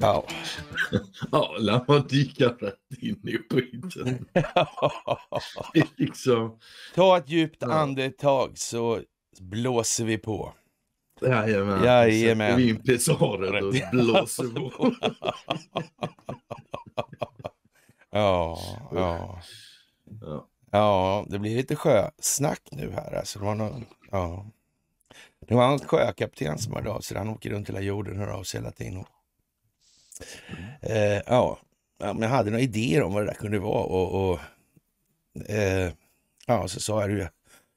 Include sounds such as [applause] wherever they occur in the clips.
Ja. [laughs] ja, lär man dyka rätt in i skiten. [laughs] liksom... Ta ett djupt ja. andetag så blåser vi på. Jajamän. Jajamän. Sätter vi in pessaren och [laughs] blåser på. ja, ja, ja. Ja, det blir lite sjösnack nu här. Alltså, det var någon... ja. Det var en sjökapten som hörde av sig. Han åker runt hela jorden och hör av sig hela tiden. Mm. Eh, ja, men jag hade några idéer om vad det där kunde vara. Och, och eh, ja, så sa jag det.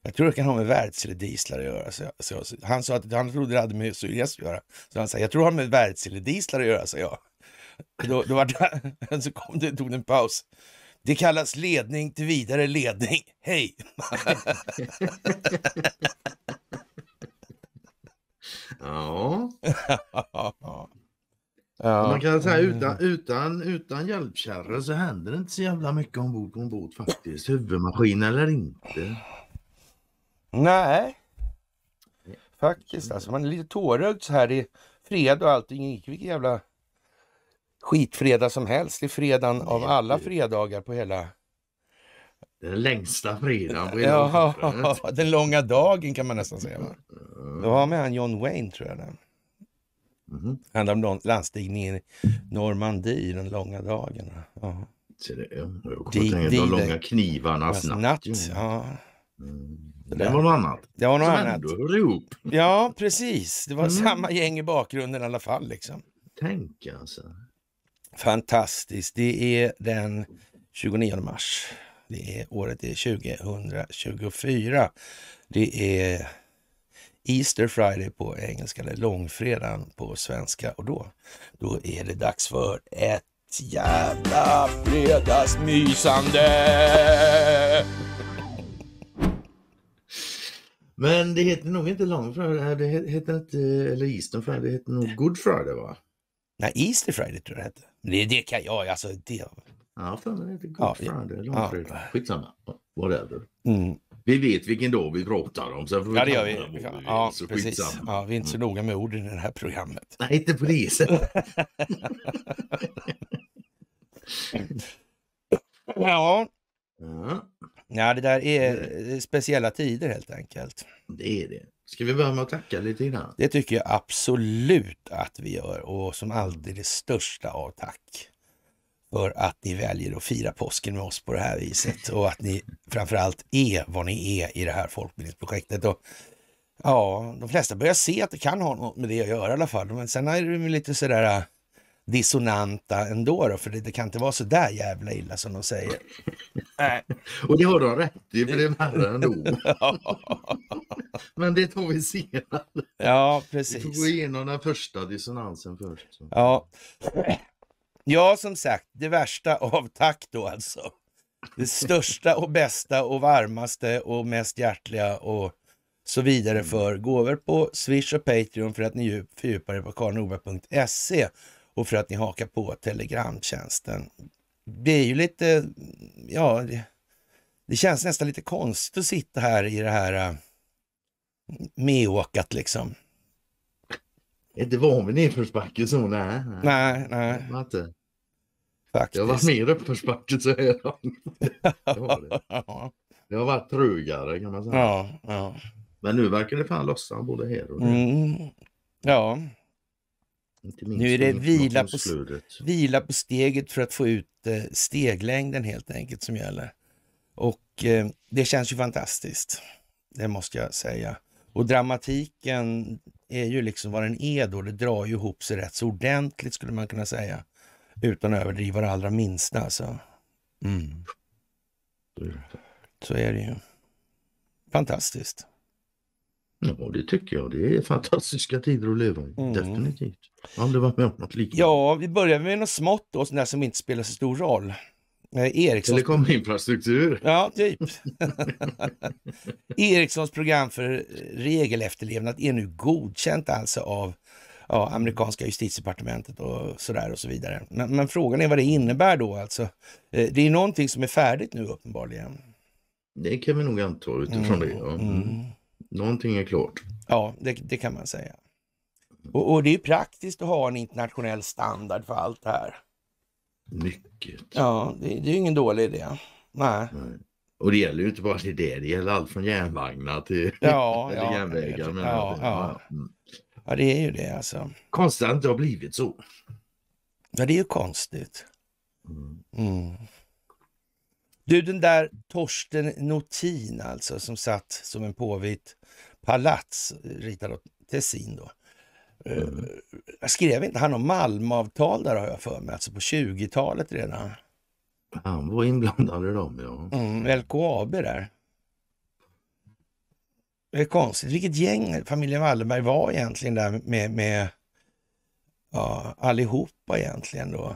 Jag tror det kan ha med världseledieslar att göra. Så jag, så, så, han sa att han trodde det hade med Syrien att göra. Så han sa, jag tror det har med världseledieslar att göra, sa jag. Då, då det, [laughs] så kom det, tog det en paus. Det kallas ledning till vidare ledning. Hej! [laughs] Ja. [laughs] ja. Man kan säga mm. utan, utan, utan hjälpkärra så händer det inte så jävla mycket ombord på en båt faktiskt. Huvudmaskin eller inte. Nej. Faktiskt alltså. Man är lite tårögd så här i fredag och allting Vilken jävla skitfredag som helst. Det är fredagen av alla fredagar på hela den längsta fredagen. Ja, ja, [laughs] den långa dagen kan man nästan säga. Va? Mm. Det var med han John Wayne tror jag. Den. Mm. Mm-hmm. Handlar om landstigningen i Normandie, den långa dagen. Ja. Se det, jag kommer dig, tänka dig, de långa knivarnas natt. natt mm. ja. Mm. Det, det var något annat. Det var något Som annat. ändå hör ihop. Ja, precis. Det var mm. samma gäng i bakgrunden i alla fall. Liksom. Tänk alltså. Fantastiskt. Det är den 29 mars. Det är, året är 2024. Det är Easter Friday på engelska, eller långfredagen på svenska. Och då, då är det dags för ett jävla fredagsmysande! Men det heter nog inte långfredag, det heter inte, eller Easter Friday, det heter nog Good Friday va? Nej, Easter Friday tror jag det heter. det, det kan jag, alltså det, Ja, för mig det är Good ja, Friday, långfredag. Ja. Skitsamma, whatever. Mm. Vi vet vilken dag vi pratar om. Sen får vi ja, det gör vi. ja, precis. Ja, vi är inte så mm. noga med orden i det här programmet. Nej, inte på det sättet. [laughs] ja. ja. Ja, det där är speciella tider helt enkelt. Det är det. Ska vi börja med att tacka lite grann? Det tycker jag absolut att vi gör och som alldeles största av tack för att ni väljer att fira påsken med oss på det här viset och att ni framförallt är vad ni är i det här folkbildningsprojektet. Och ja, de flesta börjar se att det kan ha något med det att göra i alla fall. Men sen är det lite sådär äh, dissonanta ändå då, för det, det, kan inte vara så där jävla illa som de säger. [laughs] och det har de rätt i, för det är värre ändå. [laughs] Men det tar vi senare. Ja, precis. Vi får gå igenom den första dissonansen först. Så. Ja. Ja, som sagt, det värsta av tack då alltså. Det största och bästa och varmaste och mest hjärtliga och så vidare mm. för gåvor på Swish och Patreon för att ni fördjupar er på karlnorberg.se och för att ni hakar på Telegramtjänsten. Det är ju lite, ja, det, känns nästan lite konstigt att sitta här i det här äh, medåkat liksom. Inte van vid nedförsbacke så, nej. Nej, nej. nej. Faktiskt. Det varit mer uppförsbacke så här [laughs] det, var det. det har varit trögare kan man säga. Ja, ja. Men nu verkar det fan lossa både här och nu. Mm, ja. Nu är det vila på, vila på steget för att få ut eh, steglängden helt enkelt som gäller. Och eh, det känns ju fantastiskt. Det måste jag säga. Och dramatiken är ju liksom vad den är då. Det drar ju ihop sig rätt så ordentligt skulle man kunna säga. Utan att överdriva det allra minsta alltså. Mm. Så är det ju. Fantastiskt. Ja, det tycker jag. Det är fantastiska tider att leva i. Mm. Definitivt. Jag har aldrig varit med om något liknande. Ja, vi börjar med något smått då, sånt som inte spelar så stor roll. Eh, Ericssons... Telekominfrastruktur. Ja, typ. [laughs] Ericssons program för regelefterlevnad är nu godkänt alltså av ja, amerikanska justitiedepartementet och så där och så vidare. Men, men, frågan är vad det innebär då alltså. Eh, det är någonting som är färdigt nu uppenbarligen. Det kan vi nog anta utifrån mm. det. Ja. Mm. Någonting är klart. Ja, det, det kan man säga. Och, och, det är praktiskt att ha en internationell standard för allt det här. Mycket. Ja, det, det är ingen dålig idé. Nej. Nej. Och det gäller ju inte bara till det, det gäller allt från järnvagnar till ja, [laughs] eller ja, järnvägar. Men ja, ja. Mm. Ja, det är ju det alltså. Konstigt att det inte har blivit så. Ja, det är ju konstigt. Mm. mm. Du, den där Torsten Notin alltså, som satt som en påvitt palats, ritad åt Tessin då. Eh, mm. Jag skrev inte han om Malmöavtal där har jag för mig, alltså på 20-talet redan. Han var inblandad i dem ja. Mm, LKAB där. Det är konstigt. Vilket gäng familjen Wallenberg var egentligen där med, med ja, allihopa egentligen då.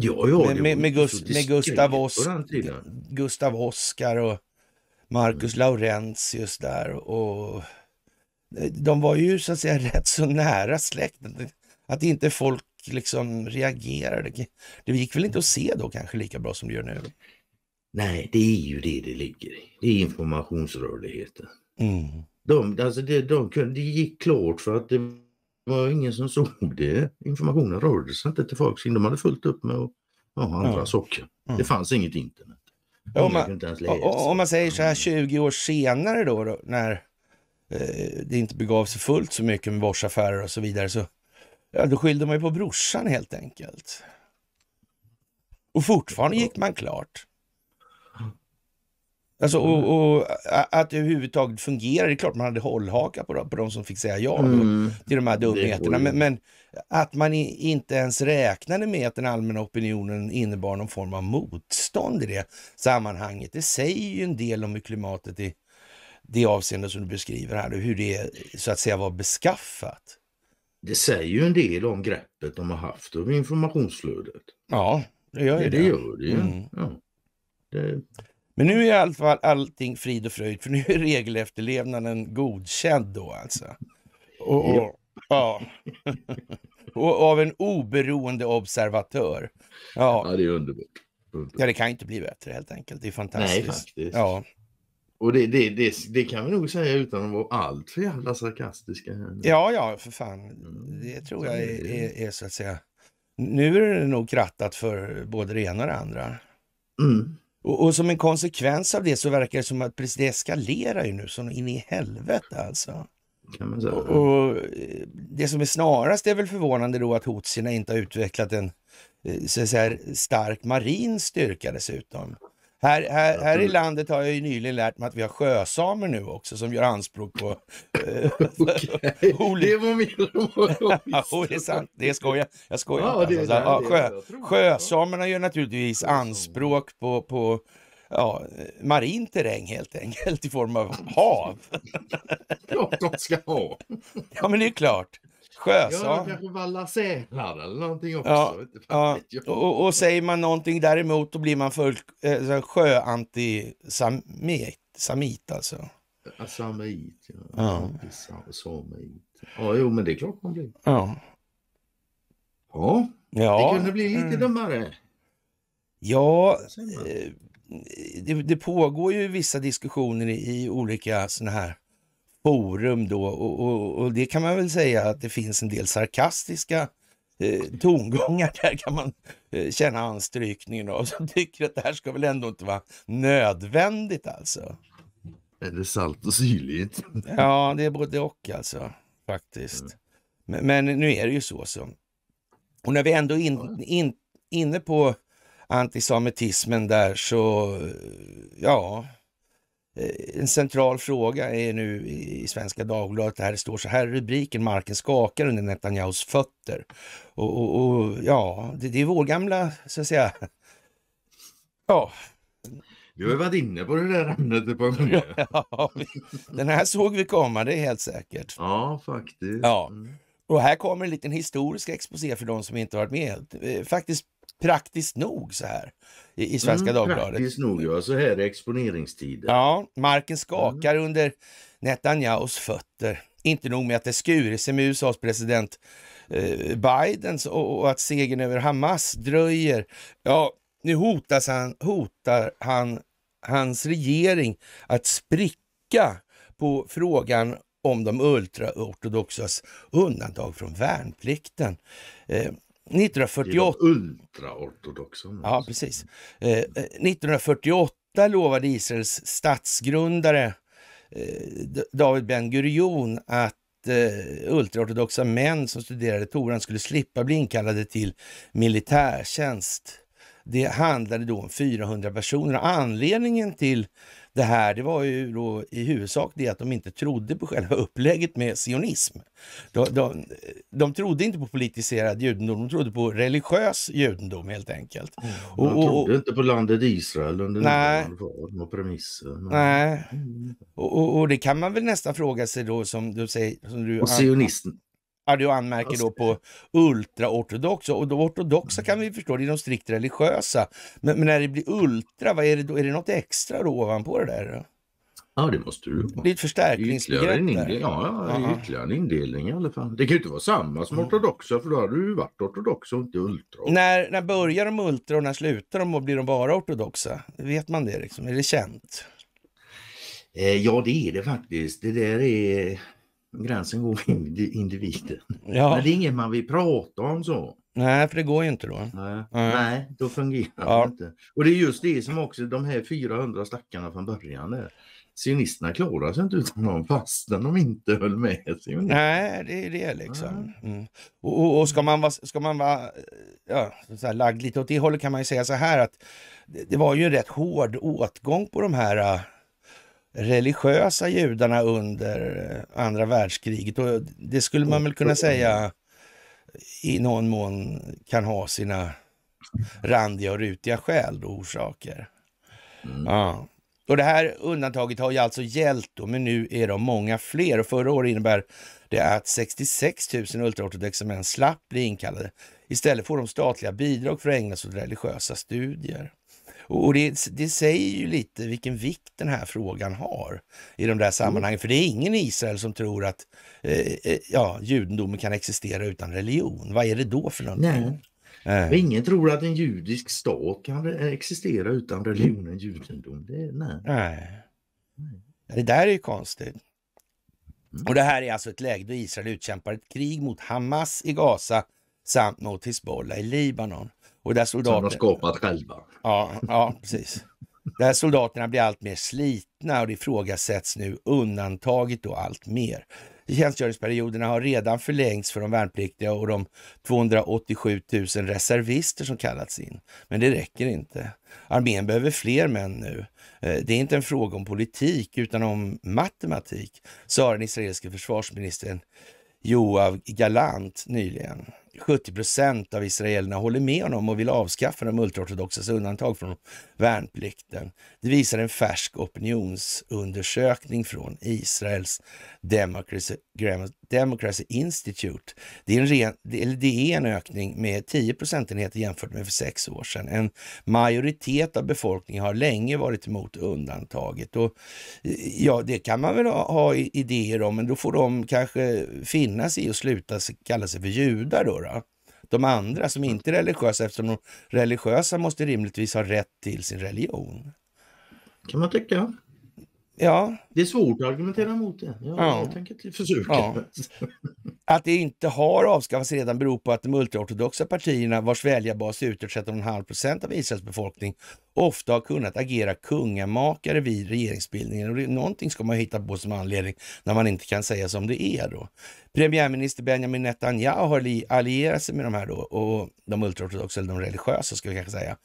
Ja, ja, med, med, med, Gust, med Gustav, Os Gustav Oskar och Marcus mm. Laurentius där. Och, de var ju så att säga [laughs] rätt så nära släkten. Att inte folk liksom reagerade. Det gick väl inte att se då kanske lika bra som det gör nu? Nej, det är ju det det ligger i. Det är informationsrörligheten. Mm. De, alltså det, de kunde, det gick klart för att det var ingen som såg det. Informationen rörde sig inte till folk. De hade fullt upp med att ja, andra mm. saker. Mm. Det fanns inget internet. Om man, om man, säger så här 20 år senare då, då när eh, det inte begav sig fullt så mycket med borsaffärer och så vidare, så ja, då skyllde man ju på brorsan helt enkelt. Och fortfarande gick man klart. Alltså, och, mm. och att det överhuvudtaget fungerar. Det är klart man hade hållhaka på, på de som fick säga ja mm. till de här dumheterna. Men, men, att man inte ens räknade med att den allmänna opinionen innebar någon form av motstånd i det sammanhanget. Det säger ju en del om hur klimatet i det avseende som du beskriver här, hur det så att säga var beskaffat. Det säger ju en del om greppet de har haft över informationsflödet. Ja, det gör ju det. det. Gör det. Mm. Ja. Det... Men nu är i alla fall allting frid och fröjd, för nu är regelefterlevnaden godkänd då alltså. Och, och, ja. [laughs] och av en oberoende observatör. Ja, ja det är underbart. underbart. Ja, det kan inte bli bättre helt enkelt. Det är fantastiskt. Nej, faktiskt. Ja. Och det, det, det, det, kan vi nog säga utan att vara alltför jävla sarkastiska. Här. Ja, ja, för fan. Mm. Det tror jag är, är, är, så att säga. Nu är det nog krattat för både det ena och det andra. Mm. Och, och, som en konsekvens av det så verkar det som att det eskalerar ju nu som in i helvete alltså. Och, och, eh, det som är snarast är väl förvånande då att hotsierna inte har utvecklat en eh, så att säga, stark marin styrka dessutom. Här, här, här i landet har jag ju nyligen lärt mig att vi har sjösamer nu också som gör anspråk på... Eh, [laughs] okay. [laughs] det var mer än vad jag visste. det är sant. Det är skoja. Jag skojar. Ja, alltså. ja, sjö, sjösamerna gör naturligtvis anspråk på, på ja, marin terräng helt enkelt i form av hav. Klart [laughs] de ska ha! Ja men det är klart. Sjös, ja. ja. kanske valla sälar eller någonting också. Ja, ja. Och, och, säger man någonting däremot då blir man folk, eh, sjöantisamit. Samit alltså. Samit, ja. ja. Samit. Ja, jo, men det är klart man blir. Ja. Ja, ja. det kunde bli lite mm. dummare. Ja, eh, det, det, pågår ju vissa diskussioner i olika sådana här forum då och, och, och, det kan man väl säga att det finns en del sarkastiska eh, tongångar där kan man eh, känna anstrykningen av som tycker att det här ska väl ändå inte vara nödvändigt alltså. det salt och syrligt. ja, det är både och alltså faktiskt. Men, men, nu är det ju så som. Och när vi ändå in, in, inne på antisemitismen där så ja, Eh, en central fråga är nu i Svenska Dagbladet, här det står så här rubriken, marken skakar under Netanyahus fötter. Och, och, och ja, det, det, är vår gamla, så att säga, [laughs] ja. Du har varit inne på det där ämnet ett par gånger. [laughs] Ja, den här såg vi komma, det är helt säkert. Ja, faktiskt. Ja. Mm. Och här kommer en liten historisk exposé för de som inte varit med. Eh, faktiskt praktiskt nog så här i, i Svenska mm, Dagbladet. Praktiskt nog, ja. Så här är exponeringstiden. Ja, marken skakar mm. under Netanyahus fötter. Inte nog med att det skurit sig med USAs president eh, Bidens och, och, att segern över Hamas dröjer. Ja, nu hotas han, hotar han hans regering att spricka på frågan om de ultraortodoxas undantag från värnplikten. Eh, 1948... Ultraortodoxa. Ja, precis. Eh, 1948 eh, lovade Israels statsgrundare eh, David Ben Gurion att eh, ultraortodoxa män som studerade Toran skulle slippa bli inkallade till militärtjänst. Det handlade då om 400 personer. Anledningen till det här det var ju då i huvudsak det att de inte trodde på själva [laughs] upplägget med sionism. De, de, de trodde inte på politiserad judendom, de trodde på religiös judendom helt enkelt. Mm. Och, de trodde inte på landet Israel under nej, var, premisser. Nej, mm. och, och, och, det kan man väl nästan fråga sig då som du säger. Som du, och sionism, du anmärker då på ultraortodoxa och de ortodoxa kan vi förstå, det är de strikt religiösa. Men, men, när det blir ultra, vad är det då? Är det något extra då ovanpå det där? Då? Ja, det måste du vara. Det är ett förstärkningsbegrepp. Ja, ja, ja, ytterligare en indelning i alla fall. Det kan ju inte vara samma som mm. ortodoxa för då hade du ju varit ortodox och inte ultra. När, när börjar de ultra och när slutar de och blir de bara ortodoxa? Vet man det liksom? Är det känt? Eh, ja, det är det faktiskt. Det där är, Gränsen går vid individen. Ja. Men det är inget man vill prata om så. Nej, för det går ju inte då. Nej, Nej då fungerar ja. det inte. Och det är just det som också de här 400 stackarna från början där. Sionisterna klarar sig inte utan någon fastän de inte höll med Nej, det är det liksom. Mm. Och, och, och, ska man vara, ska man vara ja, så lagd lite åt det hållet kan man ju säga så här att det, det var ju en rätt hård åtgång på de här religiösa judarna under eh, andra världskriget. Och det skulle man väl kunna säga i någon mån kan ha sina randiga och rutiga skäl och orsaker. Mm. Ja. Och det här undantaget har ju alltså gällt då, men nu är de många fler. Och förra året innebär det att 66 000 ultraortodoxa män slapp bli inkallade. Istället får de statliga bidrag för att ägna sig åt religiösa studier. Och det, det säger ju lite vilken vikt den här frågan har i de där mm. sammanhangen. Mm. För det är ingen i Israel som tror att eh, eh, ja, judendomen kan existera utan religion. Vad är det då för någonting? Nej. Nej. Eh. Ingen tror att en judisk stat kan eh, existera utan religionen judendom. Det, nej. nej. Det där är ju konstigt. Mm. Och det här är alltså ett läge då Israel utkämpar ett krig mot Hamas i Gaza samt mot Hizbollah i Libanon. Och där soldater... Som de skapat själva. Ja, ja precis. Där soldaterna blir allt mer slitna och det ifrågasätts nu undantaget då allt mer. Tjänstgöringsperioderna har redan förlängts för de värnpliktiga och de 287 000 reservister som kallats in. Men det räcker inte. Armén behöver fler män nu. Eh, det är inte en fråga om politik utan om matematik, sa den israeliske försvarsministern Joav Galant nyligen. 70 procent av israelerna håller med honom och vill avskaffa de ultraortodoxas undantag från värnplikten. Det visar en färsk opinionsundersökning från Israels Democracy, Democracy Institute. Det är en, ren, det är en ökning med 10 procentenheter jämfört med för sex år sedan. En majoritet av befolkningen har länge varit emot undantaget. Och, eh, ja, det kan man väl ha, ha idéer om, men då får de kanske finnas i och sluta kalla sig för judar. Då, då de andra som inte är religiösa eftersom de religiösa måste rimligtvis ha rätt till sin religion. kan man tycka. Ja, det är svårt att argumentera mot det. Jag, ja. jag tänker till försöka. Ja. Att det inte har avskaffats redan beror på att de ultraortodoxa partierna vars väljarbas utgör 13,5 procent av Israels befolkning ofta har kunnat agera kungamakare vid regeringsbildningen. Och det, någonting ska man hitta på som anledning när man inte kan säga som det är. Då. Premiärminister Benjamin Netanyahu har allierat sig med de här då, och de ultraortodoxa, eller de religiösa ska vi kanske säga,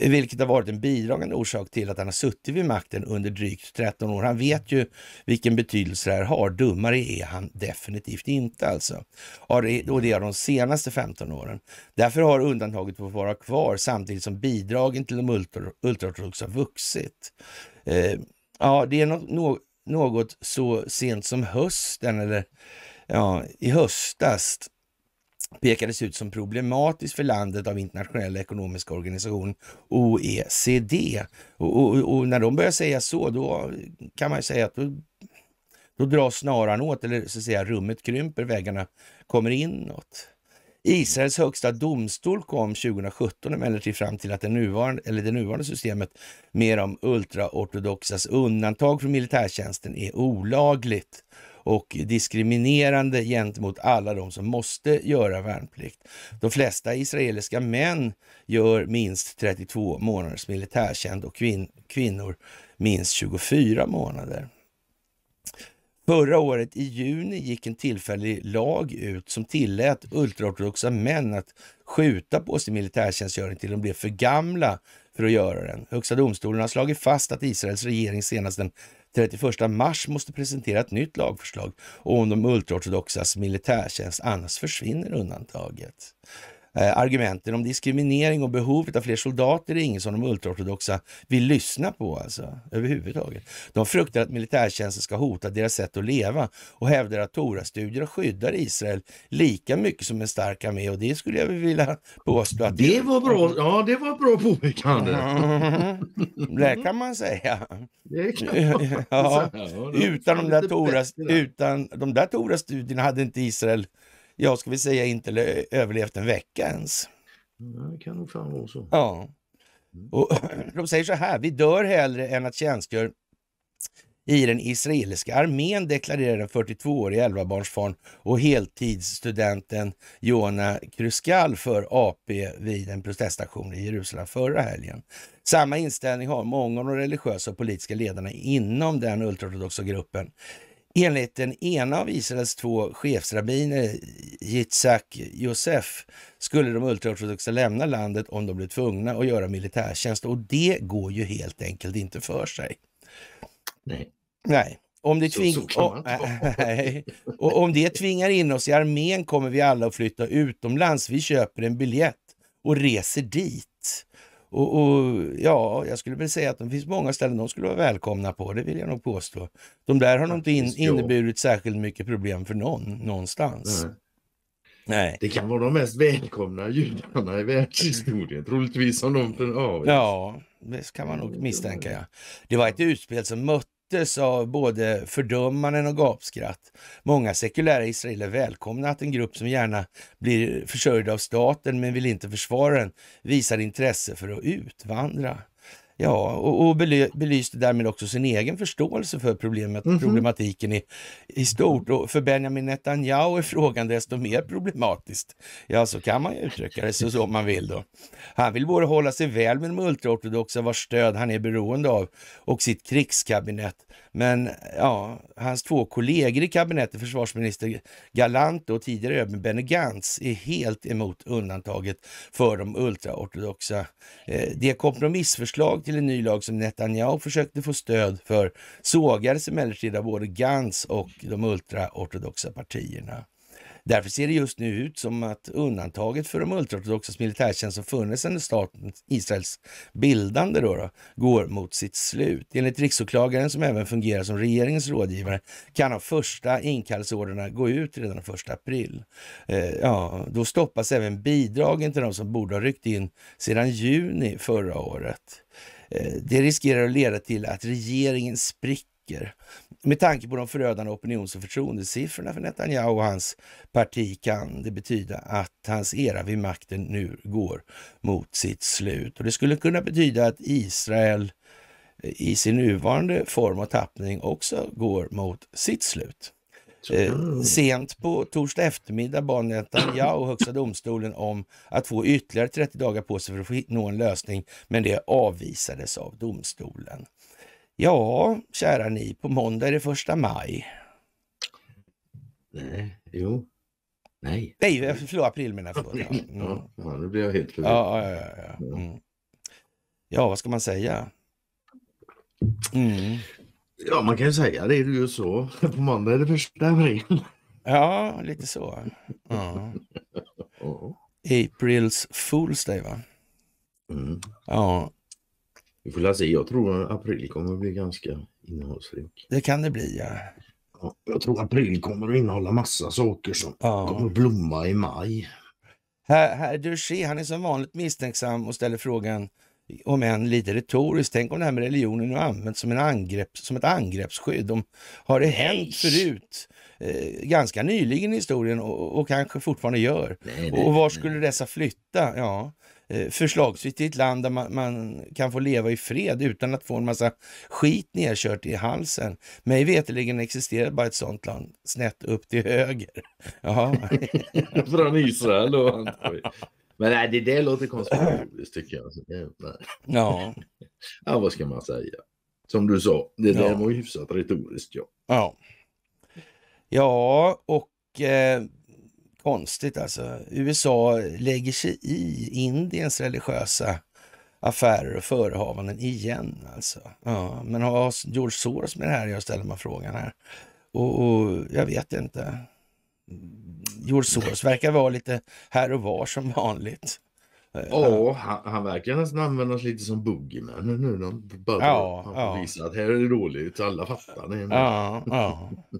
vilket har varit en bidragande orsak till att han har suttit vid makten under drygt 13 år. Han vet ju vilken betydelse det här har. Dummare är han definitivt inte alltså. Och det är de senaste 15 åren. Därför har undantaget fått vara kvar samtidigt som bidragen till de ultraortodoxa vuxit. Eh, ja, det är no något så sent som hösten eller ja, i höstas pekades ut som problematiskt för landet av internationella ekonomiska organisationen OECD. Och, och, och, när de börjar säga så, då kan man ju säga att då, då dras snaran åt, eller så att säga rummet krymper, väggarna kommer inåt. Israels högsta domstol kom 2017 emellertid fram till att det nuvarande, eller det nuvarande systemet med de ultraortodoxas undantag från militärtjänsten är olagligt och diskriminerande gentemot alla de som måste göra värnplikt. De flesta israeliska män gör minst 32 månaders militärtjänst och kvin kvinnor minst 24 månader. Förra året i juni gick en tillfällig lag ut som tillät ultraortodoxa män att skjuta på sin militärtjänstgöring till de blev för gamla för att göra den. Högsta domstolen har slagit fast att Israels regering senast den 31 mars måste presentera ett nytt lagförslag om de ultraortodoxas militärtjänst, annars försvinner undantaget. Eh, argumenten om diskriminering och behovet av fler soldater är inget som de ultraortodoxa vill lyssna på alltså, överhuvudtaget. De fruktar att militärtjänsten ska hota deras sätt att leva och hävdar att tora Torastudier skyddar Israel lika mycket som en stark armé och det skulle jag vilja påstå att... Det var bra, ja det var bra påpekande. [laughs] det kan man säga. [laughs] Ja, [laughs] utan, de där Tora-studierna hade inte Israel jag ska vi säga inte överlevt en vecka ens. Det kan nog fan vara så. Ja. Mm. Och [clears throat] de säger så här, vi dör hellre än att tjänstgör i den israeliska armén, deklarerar den 42-årige 11 och heltidsstudenten Jona Kruskal för AP vid en protestaktion i Jerusalem förra helgen. Samma inställning har många av de religiösa och politiska ledarna inom den ultraortodoxa gruppen Enligt den ena av Israels två chefsrabbiner, Yitzhak Josef, skulle de ultraortodoxa lämna landet om de blev tvungna att göra militärtjänst och det går ju helt enkelt inte för sig. Nej. Nej. Om det, tving... så, så [laughs] och, nej. och om det tvingar in oss i armén kommer vi alla att flytta utomlands. Vi köper en biljett och reser dit. Och, och, ja, jag skulle väl säga att det finns många ställen de skulle vara välkomna på, det vill jag nog påstå. De där har nog inte in, inneburit särskilt mycket problem för någon någonstans. Nej. Nej. Det kan vara de mest välkomna judarna i världshistorien, troligtvis som de från Ja, det kan man nog misstänka. Ja. Det var ett utspel som mötte möttes av både fördömanden och gapskratt. Många sekulära israeler välkomnar att en grupp som gärna blir försörjd av staten men vill inte försvara den visar intresse för att utvandra. Ja, och, och belyste därmed också sin egen förståelse för problemet, mm -hmm. problematiken i, i stort. Och för Benjamin Netanyahu är frågan desto mer problematisk. Ja, så kan man ju uttrycka det så som man vill då. Han vill både hålla sig väl med de ultraortodoxa vars stöd han är beroende av och sitt krigskabinett men ja, hans två kollegor i kabinettet, försvarsminister Galant och tidigare överben Benny Gantz, är helt emot undantaget för de ultraortodoxa. Eh, det kompromissförslag till en ny lag som Netanyahu försökte få stöd för sågades emellertid av både Gantz och de ultraortodoxa partierna. Därför ser det just nu ut som att undantaget för de ultraortodoxas militärtjänst som funnits sedan staten Israels bildande då, då, går mot sitt slut. Enligt riksåklagaren som även fungerar som regeringens rådgivare kan de första inkallelseorderna gå ut redan den 1 april. Eh, ja, då stoppas även bidragen till de som borde ha ryckt in sedan juni förra året. Eh, det riskerar att leda till att regeringen spricker med tanke på de förödande opinions och förtroendesiffrorna för Netanyahu och hans parti kan det betyda att hans era vid makten nu går mot sitt slut. Och Det skulle kunna betyda att Israel eh, i sin nuvarande form och tappning också går mot sitt slut. Eh, sent på torsdag eftermiddag bad Netanyahu och Högsta domstolen om att få ytterligare 30 dagar på sig för att nå en lösning, men det avvisades av domstolen. Ja, kära ni, på måndag är det första maj. Nej, jo. Nej. Nej, eh, förlåt, april menar jag. Förlåt. Mm. Ja, nu blir jag helt förvirrad. Ja, ja, ja. Ja. Mm. ja, vad ska man säga? Mm. Ja, man kan ju säga det är ju så. [laughs] På måndag är det första april. Ja, lite så. [laughs] Ja. Aprils Fools Day, va? Mm. Ja, vi får se. Jag tror att april kommer att bli ganska innehållsrik. Det kan det bli, ja. jag tror april kommer att innehålla massa saker som ja. kommer att blomma i maj. Här, här, du ser, han är som vanligt misstänksam och ställer frågan om än lite retoriskt. Tänk om det här med religionen nu används som, en angrepp, som ett angreppsskydd. Om, har det Nej. hänt förut? Eh, ganska nyligen i historien och, och kanske fortfarande gör. Nej, och var skulle dessa flytta? Ja, Eh, förslagsvis till ett land där man, man, kan få leva i fred utan att få en massa skit nedkört i halsen. Mig veterligen existerar bara ett sånt land snett upp till höger. [laughs] [laughs] Från Israel då? Men nej, det där låter konspiratoriskt tycker jag. Alltså, ja. [laughs] ja, vad ska man säga? Som du sa, det där ja. var hyfsat retoriskt. Ja. ja. Ja, och eh, Konstigt alltså. USA lägger sig i Indiens religiösa affärer och förehavanden igen alltså. Ja, men har George Soros med det här Jag ställer man frågan här. Och, och, jag vet inte. George Soros verkar vara lite här och var som vanligt. Eh, ja, oh, han, han verkar nästan användas lite som boogieman nu. han, bara, ja, han ja. visar att här är det dåligt. alla fattar. Det. Ja, ja. [laughs]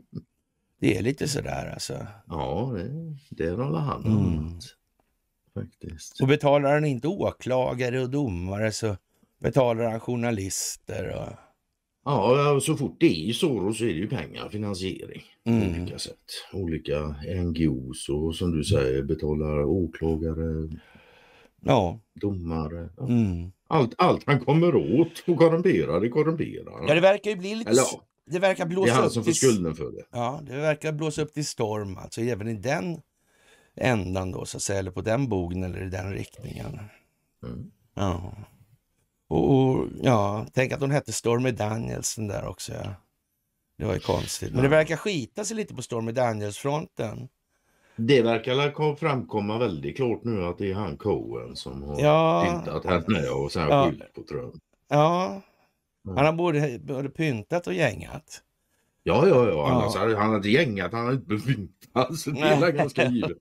Det är lite sådär alltså. Ja, det, det rullar han mm. Annat, faktiskt. Och betalar han inte åklagare och domare så betalar han journalister. Och... Ja, så fort det är Soros så är det ju pengar, finansiering mm. olika sätt. Olika NGOs och som du säger betalar åklagare, ja. domare. Ja. Mm. Allt, allt han kommer åt och korrumperar, det korrumperar. Ja, det verkar ju bli lite... Eller, det verkar blåsa Det är han som får skulden för det. Ja, det verkar blåsa upp till storm, alltså även i den ändan då, så att säga, eller på den bogen eller i den riktningen. Mm. Ja. Och, och, ja, tänk att hon hette Stormy Daniels den där också. Ja. Det var ju konstigt. Men det verkar skita sig lite på Stormy Daniels-fronten. Det verkar framkomma väldigt klart nu att det är han Cohen som har ja. hintat henne och sen ja. skyllt på Trump. Ja, Mm. Han har både, både pyntat och gängat. Ja, ja, ja. Annars ja. Hade, han hade gängat, han hade inte pyntat. Så det är ganska givet.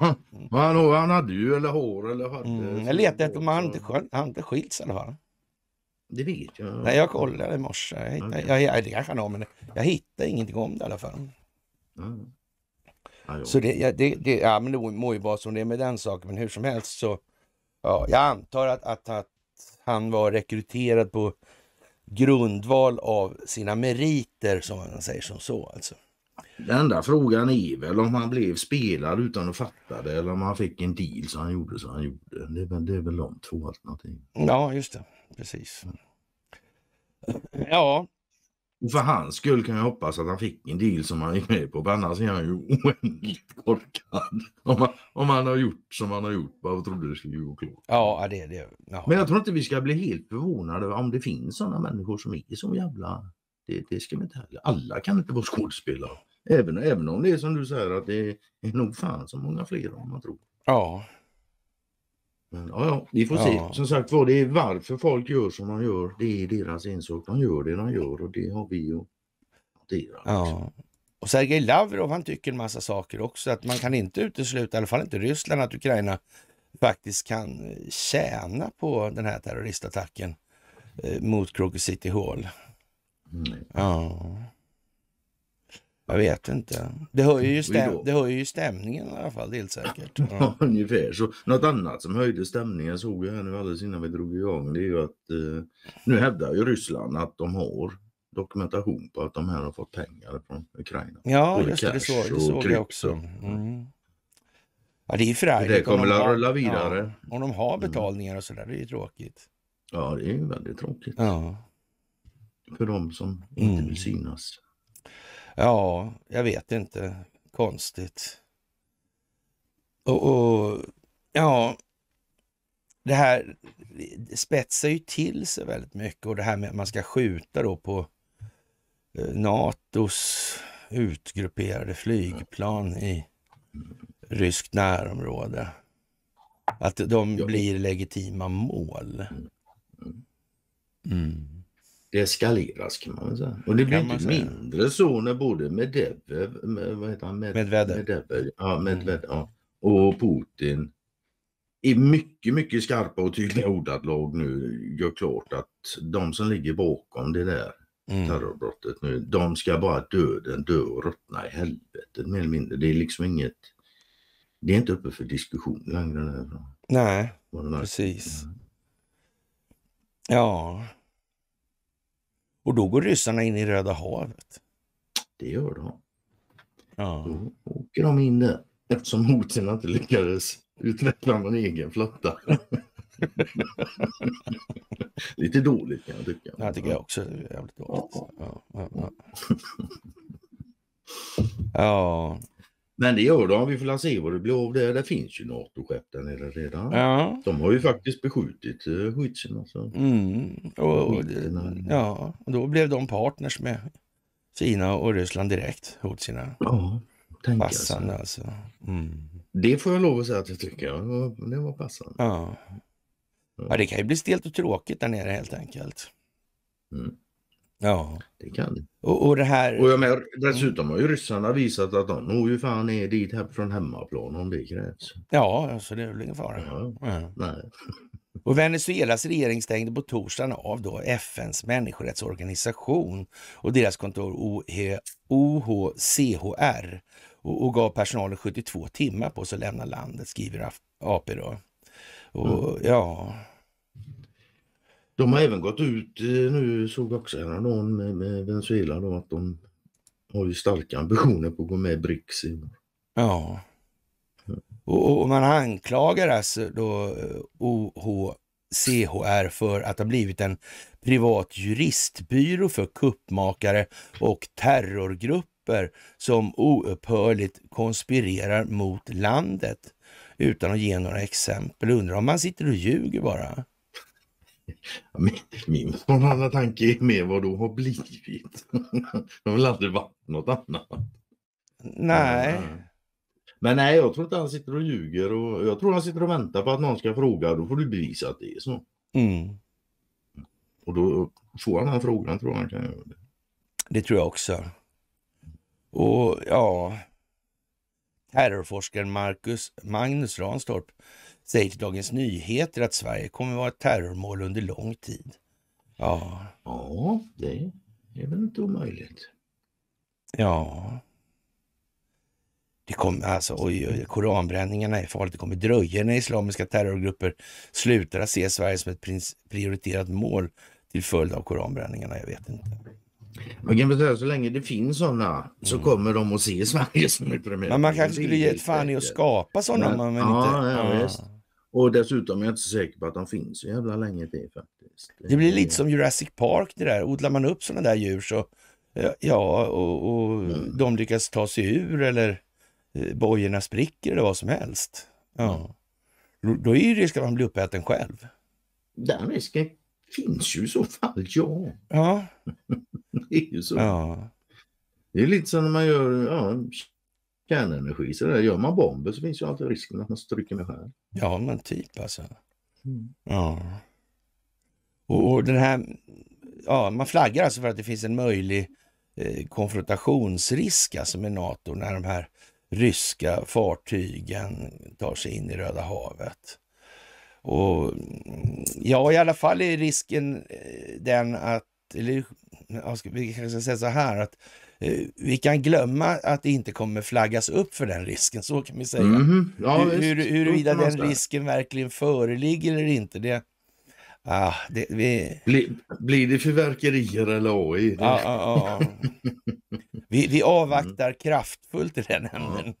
han, [laughs] han hade ju eller hår eller hade... Mm, jag letade efter om han inte, inte skilts i alla fall. Det vet jag. Nej, jag kollade i morse. Jag hittade, okay. jag, det kanske han har, men jag hittade ingenting om det i alla fall. Mm. så det, ja, det, det, ja, men det må ju vara som det är med den saken, men hur som helst så... Ja, jag antar att, att, att han var rekryterad på grundval av sina meriter som man säger som så alltså. Den enda frågan är väl om han blev spelad utan att fatta det eller om han fick en deal så han gjorde så han gjorde. Det är väl, det är väl de två alternativen. Ja, just det. Precis. Ja, och för hans skull kan jag hoppas att han fick en deal som han gick med på. För annars är han ju [laughs] oändligt korkad. Om han, om han har gjort som han har gjort. Bara trodde det skulle gå klart. Ja, det är det. Ja. Men jag tror inte vi ska bli helt förvånade om det finns sådana människor som är så jävla... Det, det ska vi inte heller. Alla kan inte vara skådespelare. Även, även om det är som du säger att det är nog fan så många fler om man tror. Ja, men ja, ja, vi får ja. se. Som sagt var, det är varför folk gör som de gör. Det är deras ensak. De gör det de gör och det har vi ju hantera. Ja. Och Sergej Lavrov han tycker en massa saker också. Att man kan inte utesluta, i alla fall inte Ryssland, att Ukraina faktiskt kan tjäna på den här terroristattacken eh, mot Croker City Hall. Mm. Ja. Jag vet inte. Det höjer ju, stäm det höjer ju stämningen i alla fall, helt säkert. Ja. [laughs] ungefär så. Något annat som höjde stämningen såg jag här nu alldeles innan vi drog igång. Det är ju att eh, nu hävdar ju Ryssland att de har dokumentation på att de här har fått pengar från Ukraina. Ja, just det, det, så, det såg jag också. Mm. Ja, det är förargligt. Det kommer att rulla vidare. Ja, om de har mm. betalningar och sådär, det är ju tråkigt. Ja, det är ju väldigt tråkigt. Ja. För de som inte mm. vill synas. Ja, jag vet inte. Konstigt. Och, och ja, det här spetsar ju till sig väldigt mycket och det här med att man ska skjuta då på eh, Natos utgrupperade flygplan i ryskt närområde. Att de blir legitima mål. Mm. mm det eskaleras kan man säga. Och det blir inte säga. mindre så när både Medvedev, med, vad heter han? Med, Medvedev. Medvedev, ja, mm. Medvedev mm. ja, och Putin i mycket, mycket skarpa och tydliga ordalag nu gör klart att de som ligger bakom det där mm. terrorbrottet nu, de ska bara döden dö och ruttna i helvetet mer eller mindre. Det är liksom inget, det är inte uppe för diskussion längre. Nej, precis. Mm. ja. Och då går ryssarna in i Röda havet. Det gör de. Ja. Då åker de in där eftersom Putin inte lyckades utveckla någon egen flotta. [laughs] Lite dåligt kan jag tycka. Det tycker jag också. Är jävligt dåligt. Ja. ja. ja. ja. Men det gör de. Vi får se vad det blir av det. Det finns ju NATO-skepp där nere redan. Ja. De har ju faktiskt beskjutit Huitzen. Eh, alltså. Mm. Och, och, ja, och då blev de partners med Kina och Ryssland direkt. Hutzina. Ja, passande alltså. alltså. Mm. Det får jag lov att säga att jag tycker. Det var, det var passande. Ja. ja, det kan ju bli stelt och tråkigt där nere helt enkelt. Mm. Ja. Det kan och, och det här... Och jag med, dessutom har ju ryssarna visat att de når ju fan ner dit här från hemmaplan om det krävs. Ja, alltså det är väl ingen fara. Ja. Ja. Nej. [laughs] Och Venezuelas regering stängde på torsdagen av då FNs människorättsorganisation och deras kontor OHCHR och, och gav personalen 72 timmar på sig att lämna landet, skriver AP. Då. Och, mm. Ja, de har även gått ut, eh, nu såg jag också häromdagen med, med Venezuela då, att de har ju starka ambitioner på att gå med i BRICS. Ja. Och, och, man anklagar alltså då eh, OHCHR för att ha blivit en privat juristbyrå för kuppmakare och terrorgrupper som oupphörligt konspirerar mot landet utan att ge några exempel. Undrar om man sitter och ljuger bara? Min någon annan tanke med vad du har blivit. Det har väl aldrig varit något annat. Nej. Eh, men nej, jag tror inte han sitter och ljuger och jag tror han sitter och väntar på att någon ska fråga. Då får du bevisa att det är så. Mm. Och då får han den frågan tror han kan göra det. Det tror jag också. Och ja, terrorforskaren Marcus Magnus Ranstorp säger till Dagens Nyheter att Sverige kommer att vara ett terrormål under lång tid. Ja, ja det är väl inte omöjligt. Ja. Det kommer, alltså, oj, oj, koranbränningarna är farligt. Det kommer dröja när islamiska terrorgrupper slutar att se Sverige som ett prioriterat mål till följd av koranbränningarna. Jag vet inte. Man kan säga så länge det finns sådana så mm. kommer de att se Sverige som ett primärt. Men man kanske skulle ge ett fan i att skapa sådana. Men, man, men ja, inte, ja, ja. Och dessutom är jag inte så säker på att de finns så jävla länge till faktiskt. Det blir lite eh. som Jurassic Park det där. Odlar man upp sådana där djur så eh, ja, och, och mm. de lyckas ta sig ur eller eh, bojorna spricker eller vad som helst. Ja. Mm. Då är ju risken att man blir uppäten själv. Den risken finns ju i så fall, ja. Ja. [laughs] det är ju så. Ja. Det är lite som när man gör ja, kärnenergi. Så där, gör man bomber så finns ju alltid risken att man stryker med själv. Ja, men typ alltså. Mm. Ja. Och, och, den här, ja, man flaggar alltså för att det finns en möjlig eh, konfrontationsrisk alltså med NATO när de här ryska fartygen tar sig in i Röda havet. Och mm, ja, i alla fall är risken eh, den att, eller vi kanske ska säga så här att Eh, vi kan glömma att det inte kommer flaggas upp för den risken, så kan vi säga. Mm. Ja, hur, hur, huruvida den risken verkligen föreligger eller inte, det, ah, det vi... blir, blir det fyrverkerier eller AI? Ah, ah, vi, vi avvaktar mm. kraftfullt i den änden.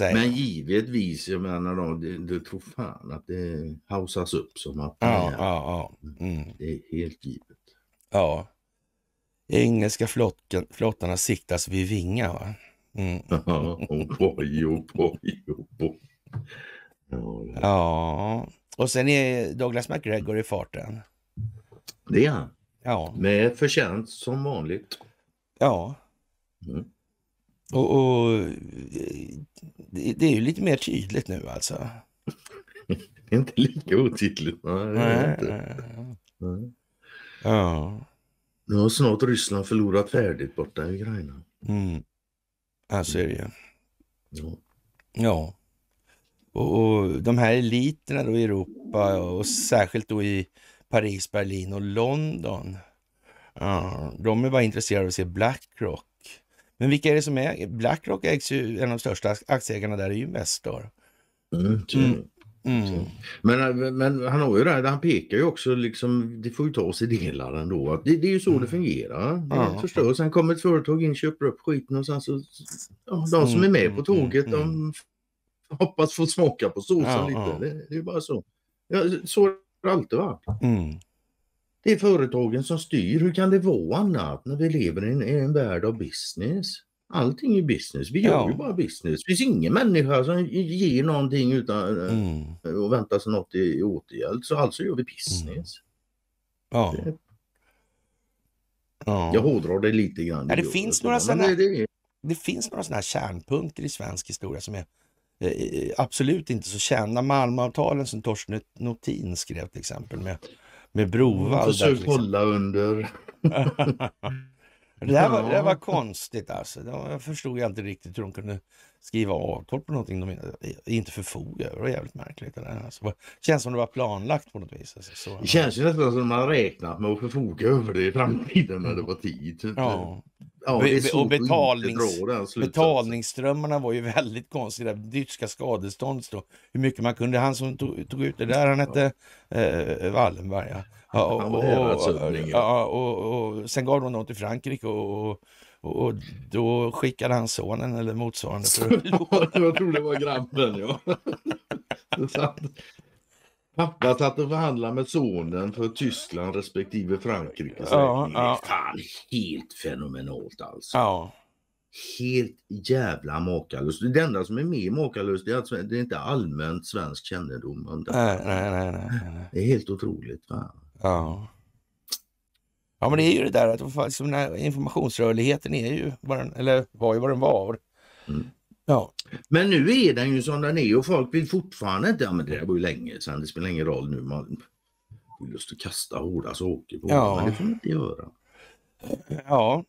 Men givetvis, jag menar då, det, det tror fan att det hausas upp som att ja, ja, ja. Mm. Mm. det är helt givet. Ja, Engelska flottan, flottan har vid Vinga. Va? Mm. O'boy, oh O'boy, oh O'boy. ja. ja, och sen är Douglas McGregor i farten. Det är han. Ja. Med förtjänst som vanligt. Ja. Mm. Och, och det, det är ju lite mer tydligt nu alltså. [laughs] det är inte lika otydligt. Nej, nej, nej. nej. Ja. Nu har snart Ryssland förlorat färdigt borta i Ukraina. Mm. Här ser det Ja. ja. Och, och, de här eliterna då i Europa och särskilt då i Paris, Berlin och London. Ja, de är bara intresserade av att se Blackrock. Men vilka är det som äger? Blackrock ägs ju, en av de största aktieägarna där är ju Investor. Mm, mm. Mm. Men, men han har ju rätt, han pekar ju också liksom, det får ju tas i delar ändå. Det, det är ju så mm. det fungerar. Det ja. Sen kommer ett företag in, köper upp skiten och sen så, ja, de mm. som är med på mm. tåget de hoppas få smaka på såsen ja, lite. Det, det, är bara så. Ja, så har det alltid varit. Det är företagen som styr. Hur kan det vara annat när vi lever i en, i en värld av business? Allting är business. Vi gör ja. ju bara business. Det finns ingen människa som ger någonting utan eh, mm. att vänta sig något i återgäld. Så alltså gör vi business. Mm. Ja. ja. Jag hårdrar det lite grann. Ja, det, finns några sådana det, det, det finns några sådana kärnpunkter i svensk historia som är eh, eh, absolut inte så kända. Malmöavtalen som Torsten Notin skrev till exempel med, med Brovall. Mm, försök hålla under. [laughs] [laughs] Det där var, det där var konstigt alltså. Jag förstod jag inte riktigt hur de kunde skriva avtal på någonting de inte förfogade över. Det var jävligt märkligt. Det där, alltså. känns som det var planlagt på något vis. Alltså. Så, det känns ju nästan som man räknat med att förfoga över det i framtiden när det var tid. Ja. Ja, och betalnings, betalningsströmmarna var ju väldigt konstiga. Dyrtska skadestånd. Då. Hur mycket man kunde. Han som tog, tog ut det där, han hette eh, Wallenberg. Ja, och, och, ja, och, och sen gav de dem till Frankrike och, och, då skickade han sonen eller motsvarande. För... [laughs] jag tror det var grabben, ja. pappa satt och förhandlade med sonen för Tyskland respektive Frankrike. Ja, ja. Fan, helt fenomenalt alltså. Ja. Helt jävla makalöst. Det enda som är mer makalöst är att det inte är allmänt svensk kännedom om det. Nej, nej, nej, nej, Det är helt otroligt. Fan. Ja. Ja, men det är ju det där att liksom, när informationsrörligheten är ju vad den, eller var ju vad den var. Mm. Ja. Men nu är den ju som den är och folk vill fortfarande inte, ja men det där var ju länge sedan, det spelar ingen roll nu. Man vill just att kasta hårda saker på ja. men det får man inte göra. Ja.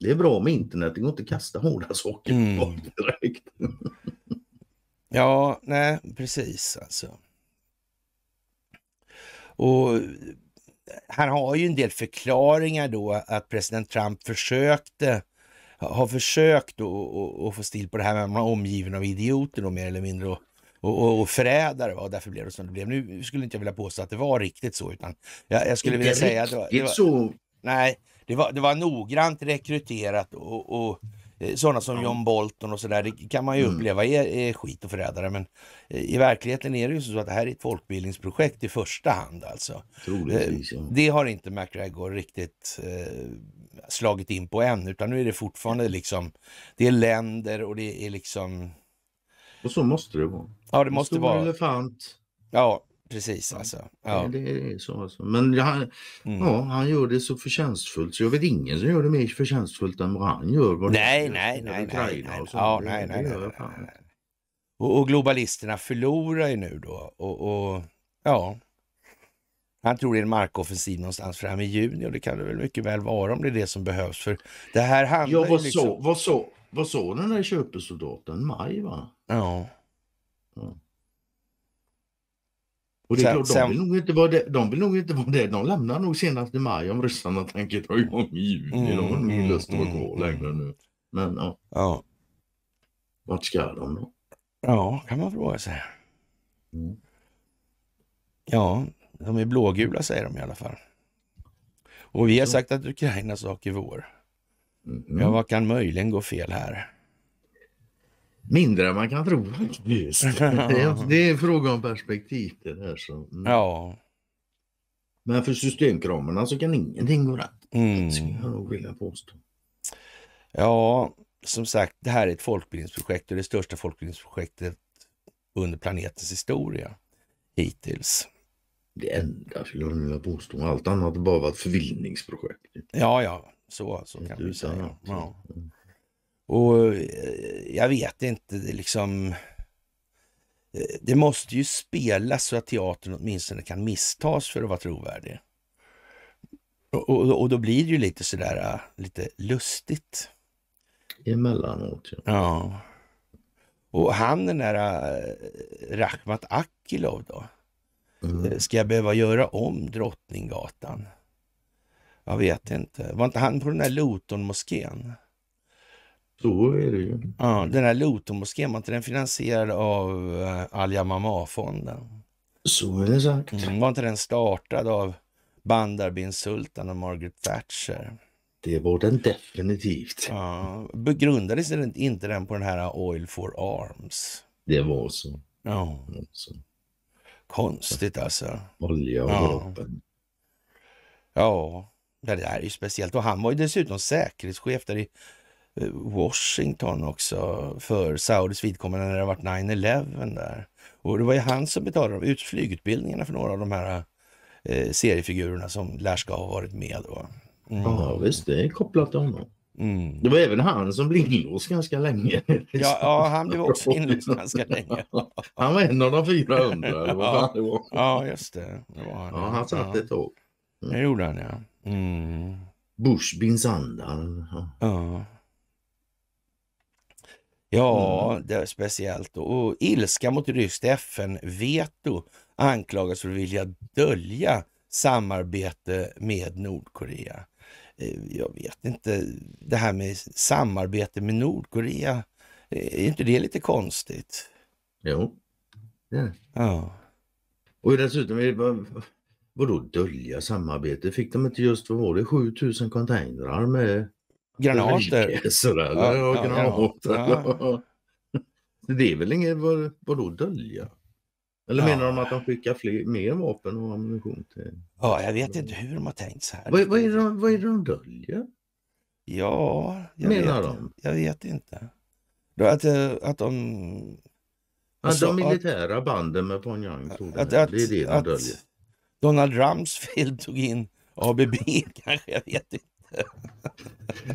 Det är bra med internet, det går inte att kasta hårda saker på mm. direkt. ja, nej precis alltså. Och eh, han har ju en del förklaringar då att president Trump försökte har försökt att få stil på det här med att man är omgiven av idioter då, mer eller mindre och, och, och förrädare. Och därför blev det som det blev. Nu skulle inte jag vilja påstå att det var riktigt så, utan jag, jag skulle inte vilja säga att det var, det var, så. Nej, det var, det var noggrant rekryterat och, och Eh, sådana som John Bolton och sådär, det kan man ju mm. uppleva är, är skit och förrädare. Men eh, i verkligheten är det ju så att det här är ett folkbildningsprojekt i första hand alltså. Eh, det har inte McGregor riktigt slagit in på än, utan nu är det fortfarande liksom, det är länder och det är liksom... Och så måste det vara. Ja, det måste Stor vara. elefant. Ja, Precis alltså. Ja. Det är så alltså. Men han, mm. ja, han gör det så förtjänstfullt så jag vet ingen som gör det mer förtjänstfullt än vad han gör. Vad nej, nej, nej, nej, nej. Ja, nej, nej, nej, nej. Och, och, globalisterna förlorar ju nu då och, och ja. Han tror det är en markoffensiv någonstans fram i juni och det kan det väl mycket väl vara om det är det som behövs. För det här handlar ja, vad ju liksom... Så, vad, så, vad så den där köpesoldaten? Maj va? Ja. ja. Och det är sen, klart, de, sen... vill nog inte vara det, de vill nog inte vara det. De lämnar nog senast i maj om ryssarna tänker dra igång i juni. Mm, de har nog ingen mm, lust att vara mm, kvar mm. längre nu. Men ja. ja. Vart ska de då? Ja, kan man fråga sig. Mm. Ja, de är blågula säger de i alla fall. Och vi har sagt att Ukraina sak är vår. Mm. Ja, vad kan möjligen gå fel här? Mindre än man kan tro faktiskt. [laughs] det är en fråga om perspektiv det där. Så. Mm. Ja. Men för systemkramarna så kan ingenting gå rätt. Mm. Det skulle jag nog påstå. Ja, som sagt, det här är ett folkbildningsprojekt och det största folkbildningsprojektet under planetens historia hittills. Det enda skulle jag vilja påstå. Allt annat har bara varit förvillningsprojekt. Ja, ja, så, så kan du säga. Ja. Mm. Och eh, jag vet inte, det liksom... Eh, det måste ju spelas så att teatern åtminstone kan misstas för att vara trovärdig. Och, och, och då blir det ju lite sådär eh, lite lustigt. Emellanåt ja. ja. Och han den där Rachmat Akilov då. Mm. Ska jag behöva göra om Drottninggatan? Jag vet inte. Var inte han på den där Loton-moskén? Så är det ju. Ja, den här Lotomoskén, var inte den finansierad av eh, Al Yamama-fonden? Så är det sagt. Mm, var inte den startad av Bandar bin Sultan och Margaret Thatcher? Det var den definitivt. Ja, begrundades inte den på den här Oil for Arms? Det var så. Ja. Det Konstigt alltså. Olja och ja. vapen. Ja, det här är ju speciellt. Och han var ju dessutom säkerhetschef där i Eh, Washington också för Saudis vidkommande när det varit 9-11 där. Och det var ju han som betalade ut flygutbildningarna för några av de här eh, seriefigurerna som lär ska ha varit med. Då. Mm. Ja visst, det är kopplat till honom. Mm. Det var även han som blev inlåst ganska länge. Ja, ja han blev också inlåst ganska länge. [laughs] han var en av de 400. Det var ja. Det var. ja, just det. det var han, ja, han satt ett tag. Mm. Det gjorde han ja. Mm. Bush bin Sandar. Ja. ja. Ja, mm. det är speciellt. Och ilska mot ryskt FN-veto anklagas för att vilja dölja samarbete med Nordkorea. Eh, jag vet inte, det här med samarbete med Nordkorea, eh, är inte det lite konstigt? Jo, det är det. Ja. Och dessutom Vadå dölja samarbete? Fick de inte just, vad var det, 7000 containrar med Granater. Sådär, ja, ja, granater. Ja. [laughs] Det är väl inget, vad, vadå dölja? Eller menar de att de skickar fler, mer vapen och ammunition till? Ja, jag vet inte hur de har tänkt så här. Vad, vad, är, de, vad är det de döljer? Ja, jag menar vet, de? Jag vet inte. Att, eh, att de... Alltså, de militära att, banden med Pyongyang tog att, att, det är det de döljer. Donald Rumsfeld tog in ABB [laughs] kanske, jag vet inte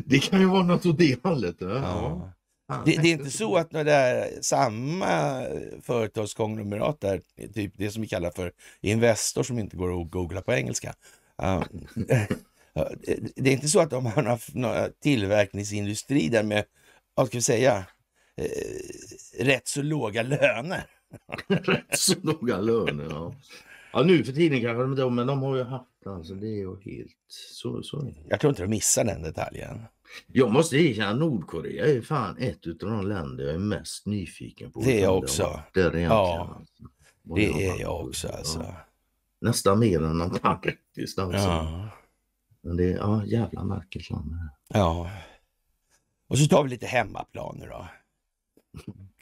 det kan ju vara något åt det hållet. Ja. Ja. Det, det, är inte så att det är samma företagskonglomerat där, typ det som vi kallar för Investor som inte går att googla på engelska. Um, [laughs] eh, det är inte så att de har någon tillverkningsindustri där med, vad ska vi säga, eh, rätt så låga löner. [laughs] rätt så låga löner, ja. Ja nu för tiden kanske de men de har ju haft Alltså det är ju helt... Så, så. Jag tror inte du missar den detaljen. Jag måste erkänna Nordkorea är fan ett av de länder jag är mest nyfiken på. Det är jag också. Där ja, alltså. det är jag också alltså. Nästan mer än Antarktis alltså. Ja. Men det är ja, jävla märkligt land. Ja. Och så tar vi lite hemmaplan nu då.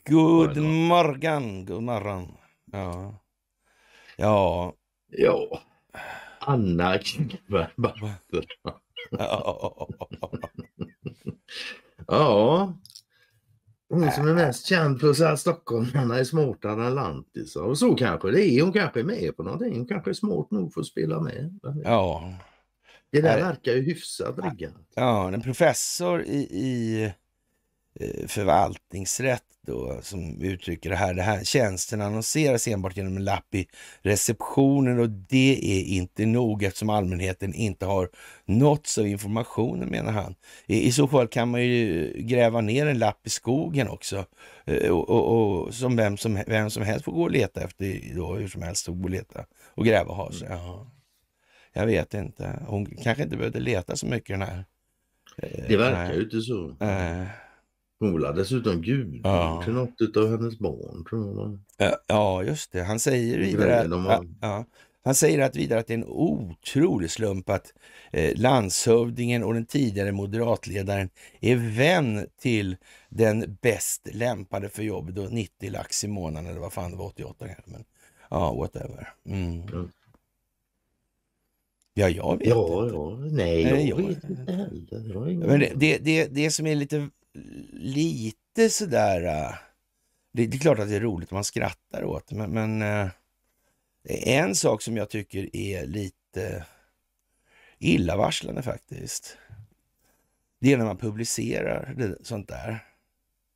God morgon, god morgon. Ja. Ja. Ja. Hanna Kinberg Ja. ja. Hon som är mest känd för att stockholmarna är smartare än lantisar. Och så kanske det är. Hon kanske är med på någonting. Hon kanske är smart nog för att spela med. Ja. Det där eh. verkar ju hyfsat riggat. Ja, en professor i, i eh, förvaltningsrätt då, som uttrycker det här. Det här tjänsten annonseras enbart genom en lapp i receptionen och det är inte nog eftersom allmänheten inte har nåtts av informationen menar han. I, I, så fall kan man ju gräva ner en lapp i skogen också eh, och, och, och som, vem som vem som helst får gå och leta efter då, hur som helst och leta och gräva och ha sig. Mm. Ja. Jag vet inte. Hon kanske inte behövde leta så mycket den här. Eh, det verkar ju inte så. Äh. Hon var dessutom gudmor ja. till något av hennes barn. Tror jag. Ja, just det. Han säger vidare att, har... ja, han säger att vidare att det är en otrolig slump att eh, landshövdingen och den tidigare moderatledaren är vän till den bäst lämpade för jobbet 90 lax i månaden eller vad fan det var, 88 kanske. Men, ja, whatever. Mm. Ja, jag vet ja, inte. Ja, nej, jag, nej, jag vet inte heller. Men det, det, det, det som är lite lite sådär... Äh, det, det är klart att det är roligt man skrattar åt det, men, men äh, en sak som jag tycker är lite illavarslande faktiskt. Det är när man publicerar det, sånt där.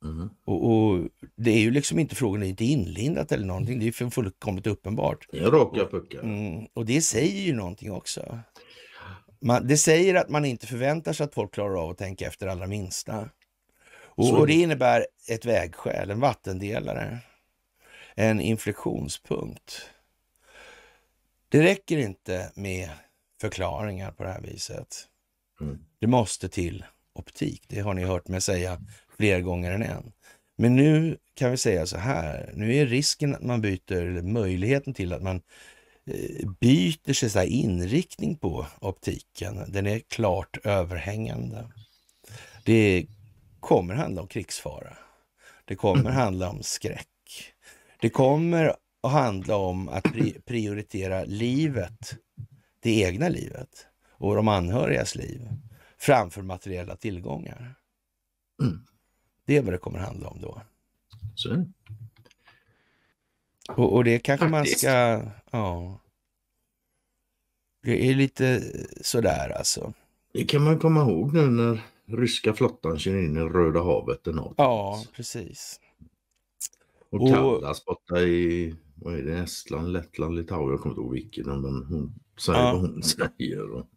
Mm. Och, och, Det är ju liksom inte frågan, det är inte inlindat eller någonting. Det är fullkomligt uppenbart. Det är raka puckar. Mm, och det säger ju någonting också. Man, det säger att man inte förväntar sig att folk klarar av att tänka efter allra minsta. Och, och det innebär ett vägskäl, en vattendelare, en inflektionspunkt. Det räcker inte med förklaringar på det här viset. Mm. Det måste till optik. Det har ni hört mig säga fler gånger än en. Men nu kan vi säga så här, nu är risken att man byter, eller möjligheten till att man eh, byter sig så inriktning på optiken, den är klart överhängande. Det kommer handla om krigsfara. Det kommer mm. handla om skräck. Det kommer att handla om att prioritera livet, det egna livet och de anhörigas liv framför materiella tillgångar. Mm. Det är vad det kommer handla om då. Så. Och, och det kanske man ska... Ja. Det är lite sådär alltså. Det kan man komma ihåg nu när ryska flottan kör in i Röda havet och något. Ja, precis. Och, och Kallas borta i vad är det, Estland, Lettland, Litauen, jag kommer inte ihåg vilken, men hon säger ja. vad hon [laughs] säger. Och...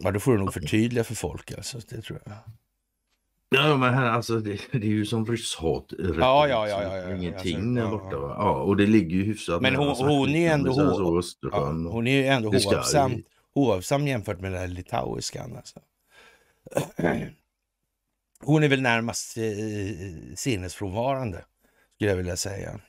Ja, då får du nog förtydliga för folk alltså, det tror jag. Ja, men här, alltså, det, det är ju som rysshat. Ja, ja, ja, ja, Ingenting alltså, där borta. Ja, och det ligger ju hyfsat. Men hon, hon är ändå hon, hon är ändå hovsamt hovsam jämfört med den där litauiskan. Alltså. [clears throat] Hon är väl närmast eh, sinnesfrånvarande, skulle jag vilja säga.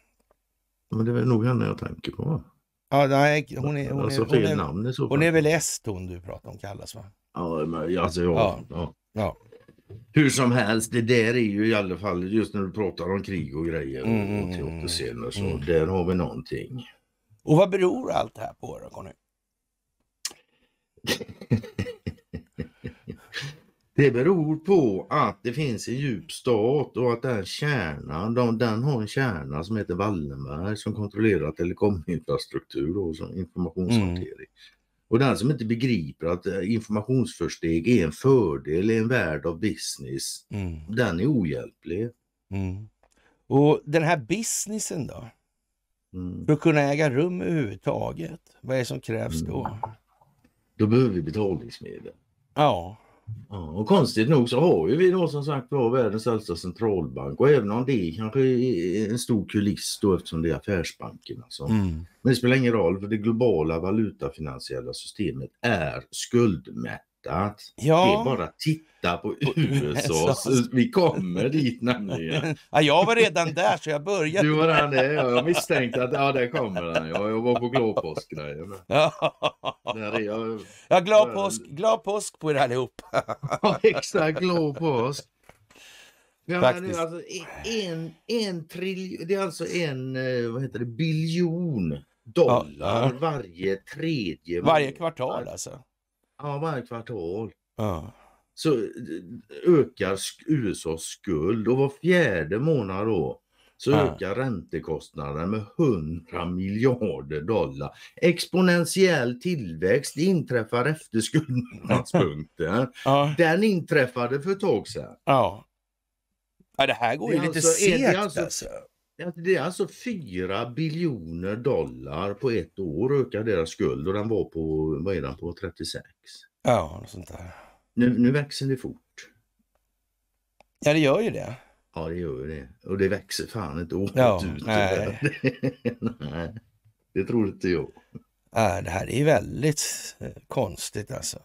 Men det är väl nog henne jag tänker på. Ja, nej, hon, är, hon, är, alltså, hon, är, hon, är, hon väl est hon du pratar om kallas va? Ja, men, alltså, jag, ja. ja. ja. Hur som helst, det där är ju i alla fall just när du pratar om krig och grejer mm, och mm, mm. teaterscener så mm. där har vi någonting. Och vad beror allt det här på då Conny? Det beror på att det finns en djup stat och att den kärnan, de, den har en kärna som heter Wallenberg som kontrollerar telekominfrastruktur och informationshantering. Mm. Och den som inte begriper att eh, informationsförsteg är en fördel i en värld av business, mm. den är ohjälplig. Mm. Och den här businessen då? Mm. För att kunna äga rum överhuvudtaget, vad är det som krävs då? Mm då behöver vi betalningsmedel. Ja. ja. Och konstigt nog så har ju vi då som sagt var världens äldsta centralbank och även om det kanske är en stor kuliss då eftersom det är affärsbankerna. Alltså. Mm. Men det spelar ingen roll för det globala valutafinansiella systemet är skuldmätt hjärtat. Ja. Det är bara att titta på USA. Vi kommer dit nämligen. [laughs] Ja, jag var redan där så jag började. Du var redan där. Jag misstänkte att ja, där kommer den. Jag, jag var på glad [laughs] Ja. Där är jag. Ja, glad påsk, glad påsk på er allihop. [laughs] Ja, exakt. Glad påsk. Ja, alltså Det är alltså en, en eh, triljon, det är alltså en, vad heter det, biljon dollar ja, varje tredje Varje kvartal alltså? Ja, varje kvartal. Ja. Så eh, ökar USAs skuld och var fjärde månad då så ja. ökar räntekostnaden med 100 miljarder dollar. Exponentiell tillväxt inträffar efter skuldmånadspunkten. [laughs] ja. Den inträffade för ett tag sedan. Ja. ja det här går ju lite alltså, segt alltså. alltså. Det är alltså 4 biljoner dollar på ett år ökar deras skuld och den var på, vad är den på, 36? Ja, något sånt där. Nu, nu växer det fort. Ja, det gör ju det. Ja, det gör ju det. Och det växer fan inte året ja, ut. Nej. [laughs] nej. det tror inte jag. det här är väldigt eh, konstigt alltså.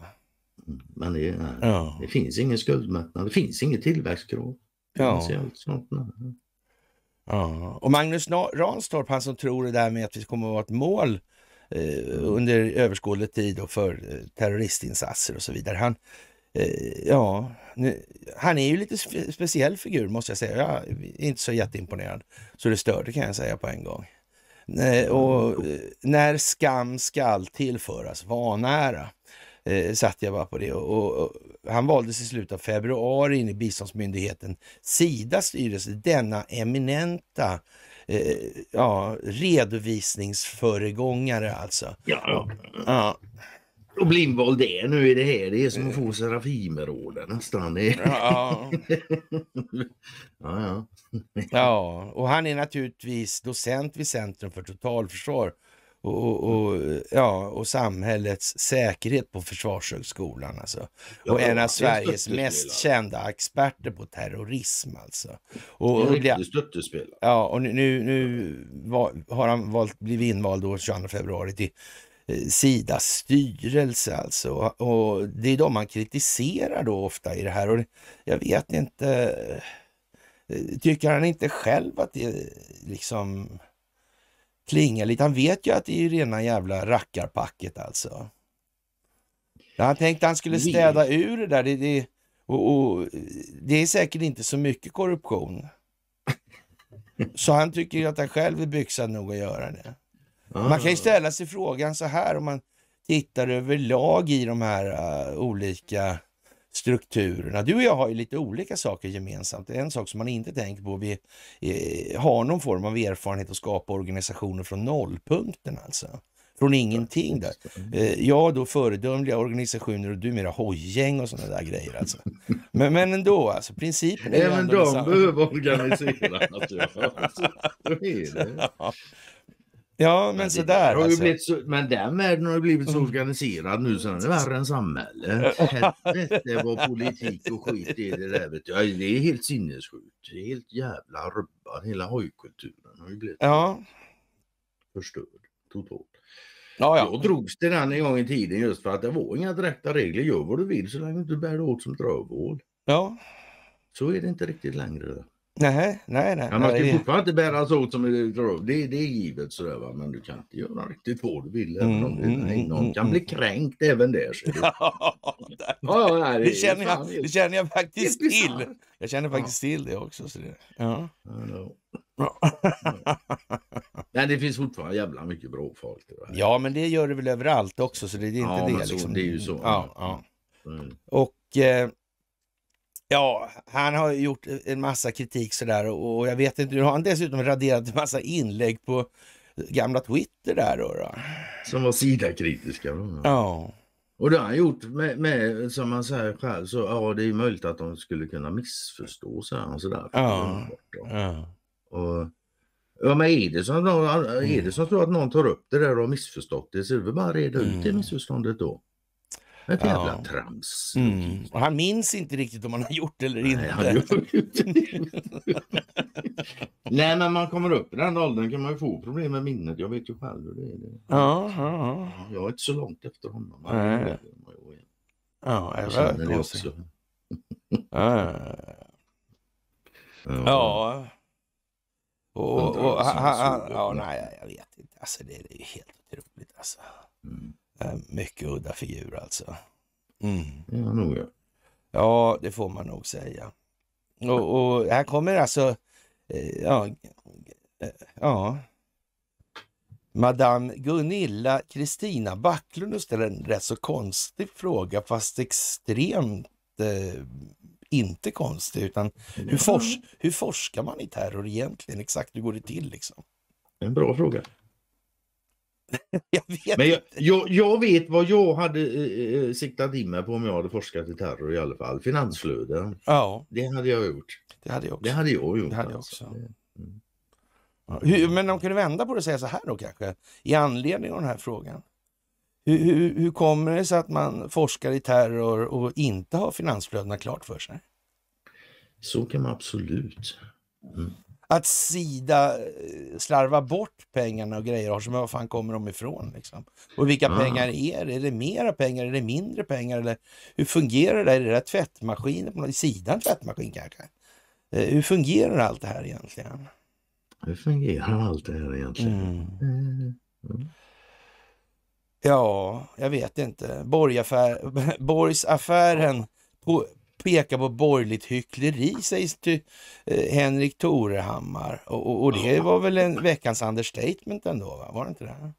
Mm, men det, Ja. det finns ingen skuldmättnad, det finns inget tillväxtkrav. Ja. Allt sånt, nej. Och Magnus Ranstorp, han som tror det där med att vi kommer att vara ett mål eh, under överskådlig tid och för eh, terroristinsatser och så vidare. Han, eh, ja, nu, han är ju lite spe speciell figur måste jag säga. Jag är inte så jätteimponerad så det störde kan jag säga på en gång. Och eh, när skam skall tillföras vanära eh, satt jag bara på det. Och, och, och han valdes i slutet av februari in i biståndsmyndigheten Sidas styrelse, denna eminenta eh, ja, redovisningsföregångare alltså. Ja, ja. ja. Och blindvald det är nu i det här, det är som att få Serafimerorden nästan. Ja. [laughs] ja, ja. ja, och han är naturligtvis docent vid Centrum för totalförsvar och, och, ja, och samhällets säkerhet på Försvarshögskolan. Alltså. Och en av Sveriges mest kända experter på terrorism. Alltså. Och, och, ja, och nu, nu har han valt, blivit invald då 22 februari till eh, Sidas styrelse alltså. Och det är de man kritiserar då ofta i det här. Och jag vet inte, eh, tycker han inte själv att det liksom klinga lite. Han vet ju att det är rena jävla rackarpacket alltså. Han tänkte att han skulle städa ur det där. Det, det, och, och, det är säkert inte så mycket korruption. [laughs] Så han tycker att han själv är byxad nog att göra det. Ah. Man kan ju ställa sig frågan så här om man tittar överlag i de här uh, olika strukturerna. Du och jag har ju lite olika saker gemensamt. En sak som man inte tänker på, vi eh, har någon form av erfarenhet att skapa organisationer från nollpunkten alltså. Från ingenting där. Mm. Eh, ja, då föredömliga organisationer och du mera hojgäng och sådana där grejer alltså. Men, men ändå alltså, principen är Även de behöver organisera naturligtvis. [laughs] Ja. Ja, men, men sådär. Alltså. Blivit så, men den världen har blivit så mm. organiserad nu så den är värre än samhället. [laughs] Helvete vad politik och skit är det där. Vet du. Det är helt sinnessjukt. Det är helt jävla rubbad. Hela hojkulturen har ju blivit ja. förstörd totalt. Ja, ja. Jag drogs till den en gång i tiden just för att det var inga direkta regler. Gör vad du vill så länge du inte bär dig åt som drövål. Ja. Så är det inte riktigt längre. Nej, nej, nej. Ja, man ska ju fortfarande inte bära hans ord som elektrolog. Det, det är givet sådär va. Men du kan inte göra riktigt vad du vill. Även mm, om det, mm, mm någon mm, kan bli kränkt även där. det. [laughs] känner jag, det faktiskt till. Jag känner faktiskt ja. till det också. Så det, ja. [laughs] Nej, det finns fortfarande jävla mycket bra folk. Ja, men det gör det väl överallt också. Så det, är inte det. Så, liksom. Det är ju så. Ja, ja. Och eh, Ja, han har gjort eh, en massa kritik sådär och jag vet inte, nu har han dessutom raderat en massa inlägg på eh, gamla Twitter där då. då. Som var sidakritiska. Ja. Och det har han gjort med, med, som han säger själv, så ja det är möjligt att de skulle kunna missförstå så här, sådär. Ja. ja. Och, ja men är det, som, någon, är det så att någon tar upp det där och har missförstått det så är det väl bara att reda ut det mm. missförståndet då. Ett jävla ja. trams. Mm. han minns inte riktigt om han har gjort det eller Nej, inte. Han [laughs] Nej, men man kommer upp i den åldern kan man ju få problem med minnet. Jag vet ju själv hur det är. Ja, ja, ja. Jag är inte så långt efter honom. Nej. Ja, jag känner det också. ja. ja. Och, och, och, och, ja, nej, jag vet inte. Alltså, det, det är ju helt otroligt. Alltså. Mm. Eh, mycket udda figur alltså. Mm. Det nog, ja. ja, det får man nog säga. Och, och här kommer alltså, eh, ja, eh, ja. Madame Gunilla Kristina Backlund ställer en rätt så konstig fråga, fast extremt eh, inte konstig. Utan mm. hur, fors hur forskar man i terror egentligen? Exakt hur går det till liksom? En bra fråga. [laughs] jag men jag, jag, jag, vet vad jag hade eh, eh, eh, siktat in mig på om jag hade forskat i terror i alla fall. Finansflöden. Ja. Det hade jag gjort. Det hade jag också. Det hade jag gjort. Det hade jag alltså. också. Alltså. Mm. hur, men de kunde vända på det och säga så här då kanske, i anledning av den här frågan. Hur, hur, hur kommer det sig att man forskar i terror och inte har finansflödena klart för sig? Så kan man absolut. Mm. Att Sida eh, slarvar bort pengarna och grejer, och var fan kommer de ifrån? Liksom? Och vilka mm. pengar är det? Är det mera pengar? Är det mindre pengar? Eller hur fungerar det? Är det där tvättmaskinen? Sida en tvättmaskin kanske? Eh, hur fungerar allt det här egentligen? Hur fungerar allt det här egentligen? Mm. Eh, mm. Ja, jag vet inte. Borgaffär, [laughs] Borgsaffären på, pekar på borgerligt hyckleri, sägs till eh, Henrik Torehammar. Och, och, och det var väl en veckans understatement ändå, va? var det inte det?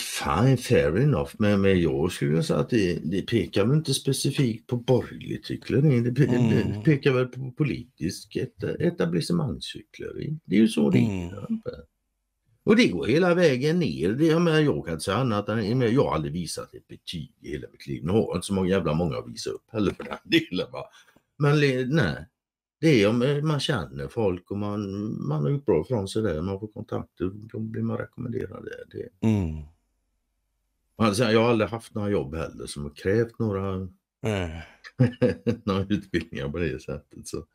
Fine, fair enough. Men, men jag skulle säga att det, det pekar väl inte specifikt på borgerligt hyckleri. Det, mm. det, pekar väl på politiskt etablissemangs hyckleri. Det är ju så det mm. är. Och det går hela vägen ner. Det, jag, menar, jag kan säga annat än jag har aldrig visat ett betyg i hela mitt liv. Nu har jag inte så många jävla många att visa upp heller för den delen. Va? Men nej, det är om eh, man känner folk och man, man har gjort bra ifrån sig där. Man får kontakter, då blir man rekommenderad det. det. Mm. Alltså, jag har aldrig haft några jobb heller som har krävt några, mm. [laughs] några utbildningar på det sättet. Så.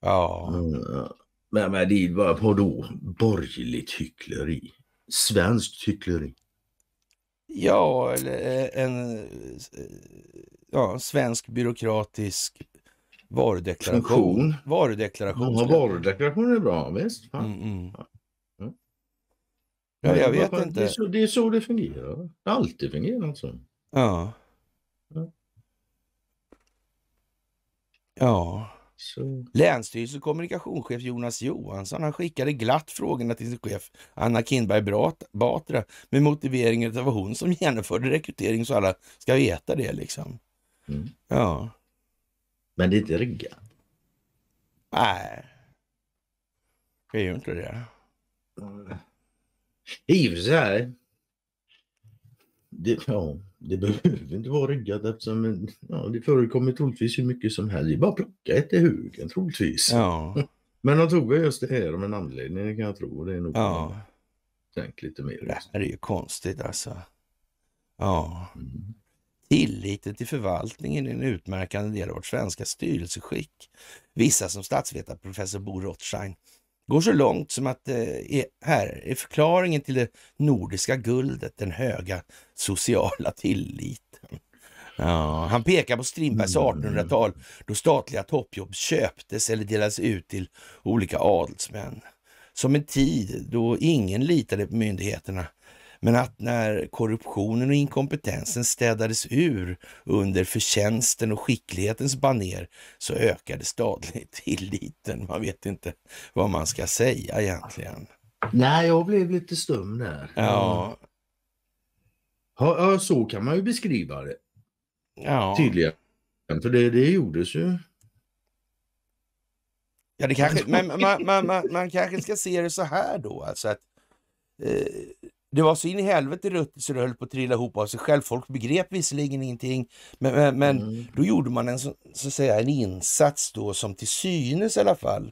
Ja. Mm, ja. Men, men det är bara då borgerligt hyckleri. Svenskt hyckleri. Ja, eller eh, en eh, ja, svensk byråkratisk varudeklaration. Funktion. Varudeklaration. Ja, varudeklaration är bra, visst. Mm, mm. Ja. jag vet inte. Det är, så, det är så det fungerar. Det har alltid fungerat så. Ja. ja. Så. Länsstyrelse och kommunikationschef Jonas Johansson han skickade glatt frågorna till sin chef Anna Kinberg Batra med motiveringen att det var hon som genomförde rekryteringen så alla ska veta det. liksom. Mm. Ja. Men det är inte riggat? Nej, det är ju inte det. Det är ju så här. Det, ja. Det behöver inte vara ryggat eftersom ja, det förekommer troligtvis hur mycket som helst. Det är bara att plocka ett i hugen troligtvis. Ja. [laughs] Men de tog just det här om en anledning kan jag tro. Det är nog ja. Tänk lite mer. Det här är ju konstigt alltså. Ja. Mm. Tilliten till förvaltningen är en utmärkande del av vårt svenska styrelseskick. Vissa som statsvetarprofessor Bo Rothstein går så långt som att eh, här är förklaringen till det nordiska guldet, den höga sociala tilliten. Ja, han pekar på Strindbergs 1800-tal mm. då statliga toppjobb köptes eller delades ut till olika adelsmän. Som en tid då ingen litade på myndigheterna men att när korruptionen och inkompetensen städades ur under förtjänsten och skicklighetens baner så ökade stadigt [laughs] tilliten. Man vet inte vad man ska säga egentligen. Nej, jag blev lite stum där. Ja. Ja, så kan man ju beskriva det. Ja. Tydligen. För det, det gjordes ju. Ja, det kanske, [laughs] men man, man, man, man kanske ska se det så här då, alltså att eh, det var så in i helvete ruttet så det höll på att trilla ihop av sig själv. Folk begrep visserligen ingenting, men, men, men mm. då gjorde man en, så, så säga, en insats då som till synes i alla fall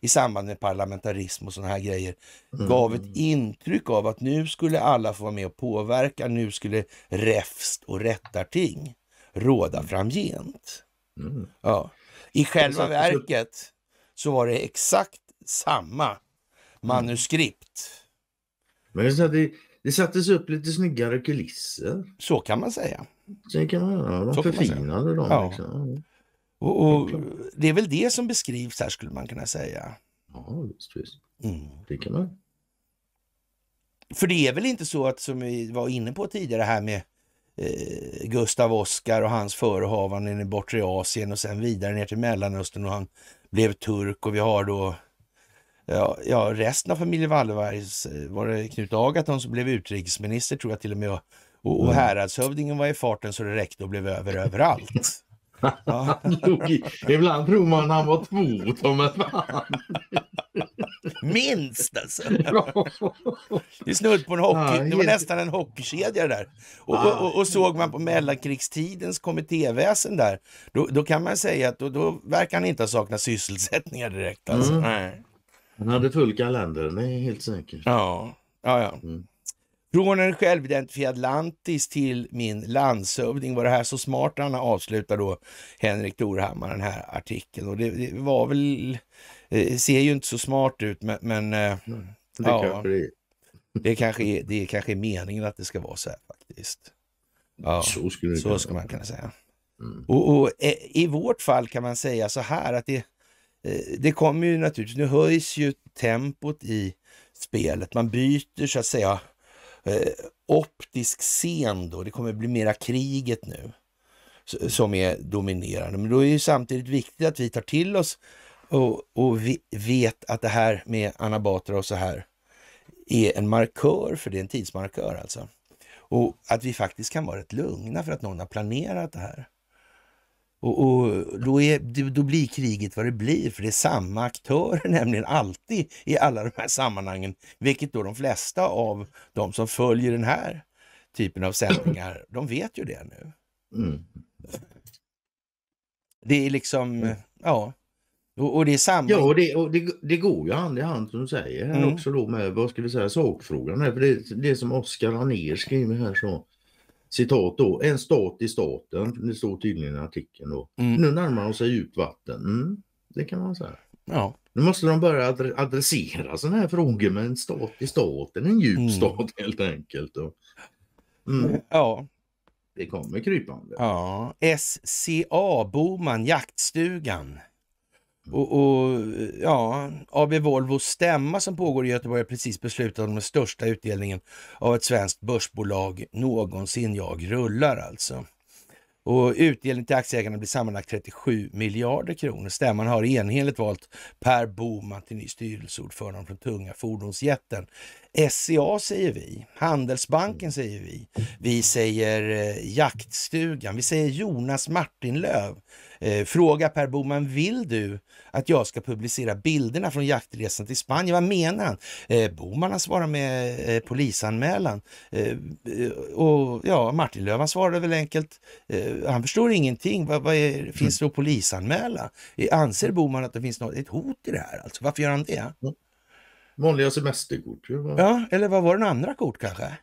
i samband med parlamentarism och sådana här grejer mm. gav ett intryck av att nu skulle alla få vara med och påverka. Nu skulle räfst och rättarting råda mm. framgent. Mm. Ja. I själva verket så var det exakt samma mm. manuskript men så det, det sattes upp lite snyggare kulisser. Så kan man säga. Så kan man göra. De förfinade dem. Ja. Liksom. Och, och, det är väl det som beskrivs här skulle man kunna säga. Ja, visst. visst. Mm. Det kan man. För det är väl inte så att, som vi var inne på tidigare här med eh, Gustav Oskar och hans förehavanden i bortre Asien och sen vidare ner till Mellanöstern och han blev turk och vi har då Ja, ja, resten av familjen Wallenbergs eh, var det Knut Agaton som blev utrikesminister tror jag till och med. Och, och mm. häradshövdingen var i farten så det räckte och blev över överallt. [laughs] Ja. [laughs] Ibland tror man han var två Thomas [laughs] Minst alltså! Det är snudd på en hockey, det var nästan en hockeykedja där. Och, och, ah. och, och såg man på mellankrigstidens kommittéväsen där, då, då kan man säga att då, då verkar han inte ha saknat sysselsättningar direkt. Alltså. Mm. Han hade full kalender, det är helt säkert. Ja, ja, ja. Mm. Från en självidentifierad lantis till min landshövding. Var det här så smart Anna? Avslutar då Henrik Dorhammar den här artikeln. Och det, det var väl, det eh, ser ju inte så smart ut men, men eh, det ja, kanske det, är. det, kanske är, det kanske är meningen att det ska vara så här faktiskt. Ja, så skulle, så ska man kunna säga. Mm. Och, och, eh, i vårt fall kan man säga så här att det Eh, det kommer ju naturligtvis, nu höjs ju tempot i spelet. Man byter så att säga eh, optisk scen då. Det kommer bli mera kriget nu som är dominerande. Men då är det samtidigt viktigt att vi tar till oss och, och vet att det här med Anna Batra och så här är en markör, för det är en tidsmarkör alltså. Och att vi faktiskt kan vara rätt lugna för att någon har planerat det här. Och, och då, är, då, blir kriget vad det blir, för det är samma aktörer [laughs] nämligen alltid i alla de här sammanhangen, vilket då de flesta av de som följer den här typen av sändningar, [clears throat] de vet ju det nu. Mm. Det är liksom, mm. ja, och, och det är samma... Ja, och det, och det, det går ju hand i hand som du säger här mm. också då med, vad ska vi säga, sakfrågan här, för det, det som Oskar Anér skriver här så, citat då, en stat i staten. Det står tydligen i artikeln då. Mm. Nu närmar de sig djupt vatten. Mm, det kan man säga. Ja. Nu måste de börja adressera sådana här frågor med en stat i staten, en djup mm. stat helt enkelt. Och, mm. Ja. Det kommer krypande. Ja, SCA Boman, jaktstugan. Och, och, ja, AB Volvos stämma som pågår i Göteborg har precis beslutat om den största utdelningen av ett svenskt börsbolag någonsin. Jag rullar alltså. Och utdelningen till aktieägarna blir sammanlagt 37 miljarder kronor. Stämman har enhälligt valt Per Boman till ny styrelseordförande från tunga fordonsjätten. SCA e säger vi, Handelsbanken säger vi, vi säger eh, Jaktstugan, vi säger Jonas Martinlöv Eh, fråga Per Boman, vill du att jag ska publicera bilderna från jaktresan till Spanien? Vad menar han? Eh, Boman har svarat med eh, polisanmälan. Eh, eh, och ja, Martin Löfven svarade väl enkelt, eh, han förstår ingenting. Vad, vad är, mm. finns det att polisanmäla? Anser Boman att det finns något, ett hot i det här? Alltså, varför gör han det? Mm. Vanliga semesterkort. Ja, eller vad var den andra kort kanske? [laughs]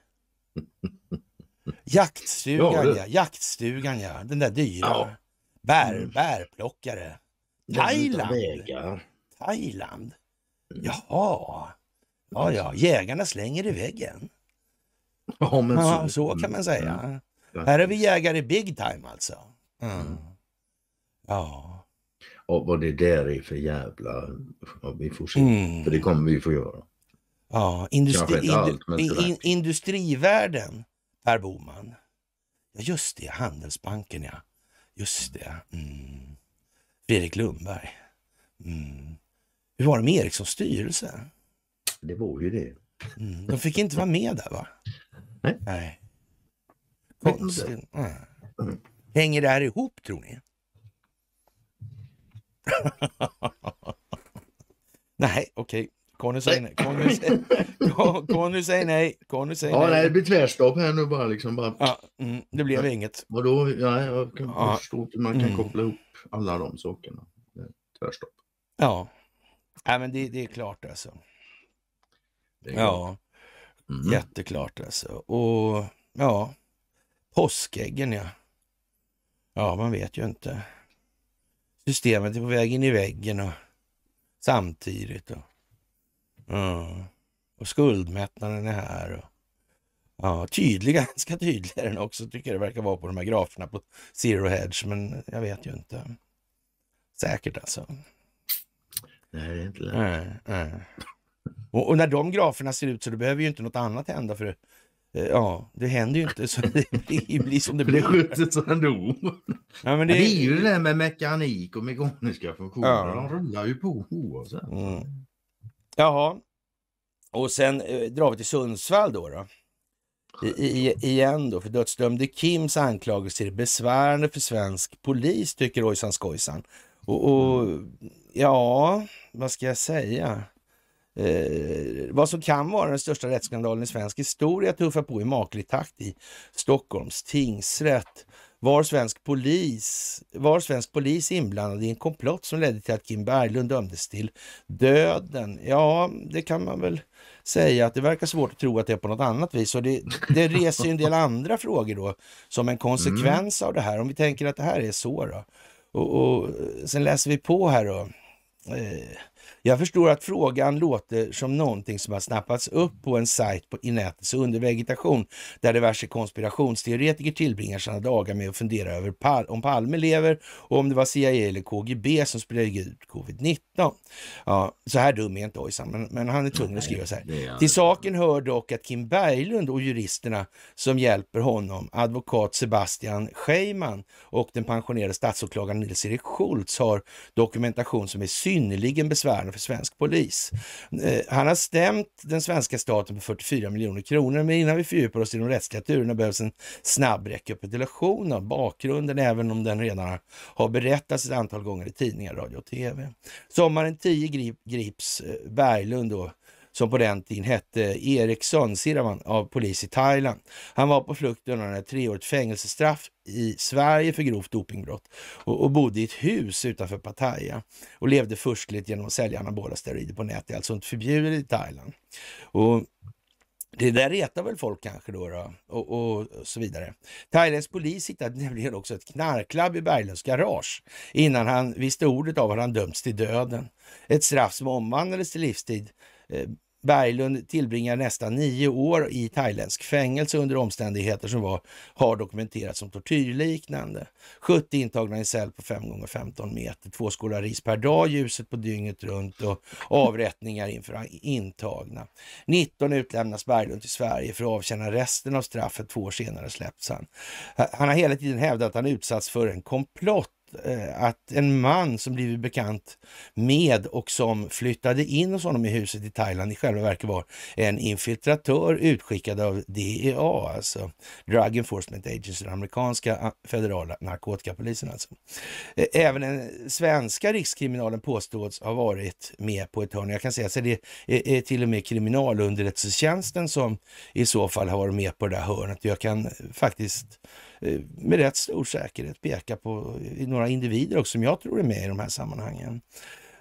Jaktstugan ja, det... ja, jaktstugan ja, den där dyra. Ja. Bär, mm. Bärplockare. Thailand. Thailand. Mm. Jaha. Ja, ja, jägarna slänger i väggen. Ja, men så. Ja, så kan man säga. Mm. Ja. Här är vi jägare big time alltså. Mm. Ja. Och vad det där är för jävla... Vi får se. Mm. För det kommer vi få göra. Ja, industri, allt, in, industrivärden, Per Boman. Ja, just det, Handelsbanken ja. Just det. Mm. Fredrik Lundberg. Mm. Hur var det med Erikssons styrelse? Det var ju det. Mm. De fick inte vara med där va? Nej. Nej. Konstigt. Mm. Hänger det här ihop tror ni? [laughs] Nej, okej. Okay. Conny säger nej. Conny säger, [laughs] Conny säger nej. Conny säger ja, nej. nej. Det blir tvärstopp här nu bara. Liksom bara... Ja, mm, det blev ja. inget. Vadå? Ja, jag kan ja. förstå att man kan mm. koppla ihop alla de sakerna. Tvärstopp. Ja, ja men det, det är klart alltså. är ja, mm. jätteklart alltså. Och ja, påskäggen ja. Ja, man vet ju inte. Systemet är på väg in i väggen och samtidigt. Och, och skuldmättnaden är här. Och, ja, tydlig, [laughs] ganska tydlig är den också tycker jag det verkar vara på de här graferna på Zero Hedge, men jag vet ju inte. Säkert alltså. Nej, det är inte lätt. Nej, nej. Och, och, när de graferna ser ut så då behöver ju inte något annat hända för eh, ja, det händer ju inte så [laughs] det blir, blir som det blir. Det skjuts ändå. Ja, men det... det är ju det där med mekanik och mekaniska funktioner. Ja. De rullar ju på oavsett. Alltså. Mm. Jaha. Och sen eh, drar vi till Sundsvall då. då. I, i, igen då, för dödsdömde Kims anklagelser är besvärande för svensk polis, tycker Ojsan Skojsan. Och, och, ja, vad ska jag säga? Eh, vad som kan vara den största rättsskandalen i svensk historia tuffar på i maklig takt i Stockholms tingsrätt var svensk polis, var svensk polis inblandad i en komplott som ledde till att Kim Berglund dömdes till döden? Ja, det kan man väl säga att det verkar svårt att tro att det är på något annat vis. Och det, det reser ju en del andra frågor då som en konsekvens mm. av det här. Om vi tänker att det här är så då. Och, och sen läser vi på här då. Eh, jag förstår att frågan låter som någonting som har snappats upp på en sajt på, i nätets undervegetation där diverse konspirationsteoretiker tillbringar sina dagar med att fundera över pal om Palme lever och om det var CIA eller KGB som spred ut covid-19. Ja, så här dum är inte Ojsan, men, men han är tvungen att skriva så här. Till saken hör dock att Kim Berglund och juristerna som hjälper honom, advokat Sebastian Scheiman och den pensionerade statsåklagaren Nils-Erik Schultz har dokumentation som är synnerligen besvärande för svensk polis. Eh, han har stämt den svenska staten på 44 miljoner kronor, men innan vi fördjupar oss i de rättsliga turerna behövs en snabb rekapitulation av bakgrunden, även om den redan har berättats ett antal gånger i tidningar, radio och tv. Sommaren 10 grips eh, Berglund då, som på den tiden hette Eriksson Siravan av polis i Thailand. Han var på flykt undan ett treårigt fängelsestraff i Sverige för grovt dopingbrott och, och bodde i ett hus utanför Pattaya och levde förstligt genom att sälja anabola steroider på nätet. Det är alltså inte förbjudet i Thailand. Och det där retar väl folk kanske då, då och, och, och, så vidare. Thailändsk polis hittade nämligen också ett knarklabb i Berglunds garage. Innan han visste ordet av att han dömts till döden. Ett straff som omvandlades till livstid eh, Berglund tillbringar nästan nio år i thailändsk fängelse under omständigheter som var, har dokumenterats som tortyrliknande. 70 intagna i cell på 5 gånger 15 meter, två skålar ris per dag, ljuset på dygnet runt och avrättningar inför intagna. 19 utlämnas Berglund till Sverige för att avtjäna resten av straffet. Två år senare släpps han. Han har hela tiden hävdat att han utsatts för en komplott Eh, att en man som blivit bekant med och som flyttade in hos honom i huset i Thailand i själva verket var en infiltratör utskickad av DEA, alltså Drug Enforcement Agency, den amerikanska ah, federala narkotikapolisen. Alltså. Eh, även den svenska rikskriminalen påstås ha varit med på ett hörn. Jag kan säga att det är till och med kriminalunderrättelsetjänsten som i så fall har varit med på det där hörnet. Jag kan faktiskt Eh, med rätt stor säkerhet peka på eh, några individer också som jag tror är med i de här sammanhangen.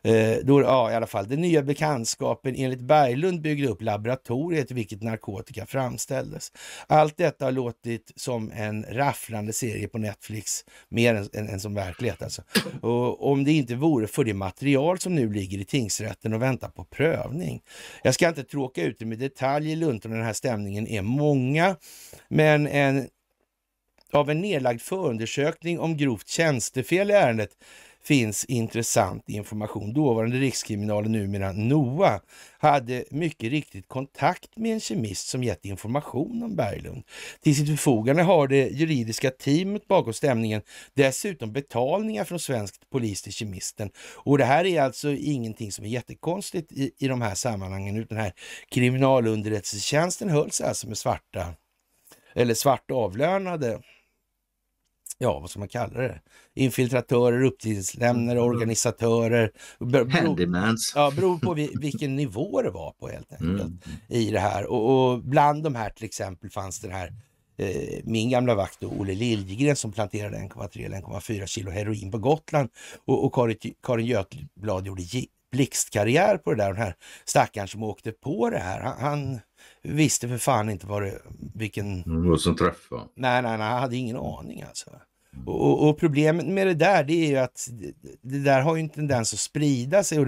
Eh, då, ja, i alla fall. Den nya bekantskapen enligt Berglund byggde upp laboratoriet i vilket narkotika framställdes. Allt detta har låtit som en rafflande serie på Netflix, mer än, än, än som verklighet alltså. Och om det inte vore för det material som nu ligger i tingsrätten och väntar på prövning. Jag ska inte tråka ut det med detaljer, luntorna den här stämningen är många, men en av en nedlagd förundersökning om grovt tjänstefel i ärendet finns intressant information. Dåvarande rikskriminalen, numera NOA, hade mycket riktigt kontakt med en kemist som gett information om Berglund. Till sitt förfogande har det juridiska teamet bakom stämningen dessutom betalningar från svensk polis till kemisten. Och det här är alltså ingenting som är jättekonstigt i, i de här sammanhangen, utan här kriminalunderrättelsetjänsten hölls alltså med svarta, eller svart avlönade ja, vad ska man kalla det? Infiltratörer, uppgiftslämnare, mm. organisatörer. Handymans. Ja, beror på vilken nivå det var på helt mm. enkelt mm. i det här. Och, och, bland de här till exempel fanns den här eh, min gamla vakt Olle Liljegren som planterade 1,3-1,4 kilo heroin på Gotland och, och Karin, Karin Götblad gjorde blixtkarriär på det där. Den här stackaren som åkte på det här. Han, han visste för fan inte vad det, vilken... Vad som träffade. Nej, nej, nej, han hade ingen aning alltså. Och, och, problemet med det där, det är ju att det där har ju en tendens att sprida sig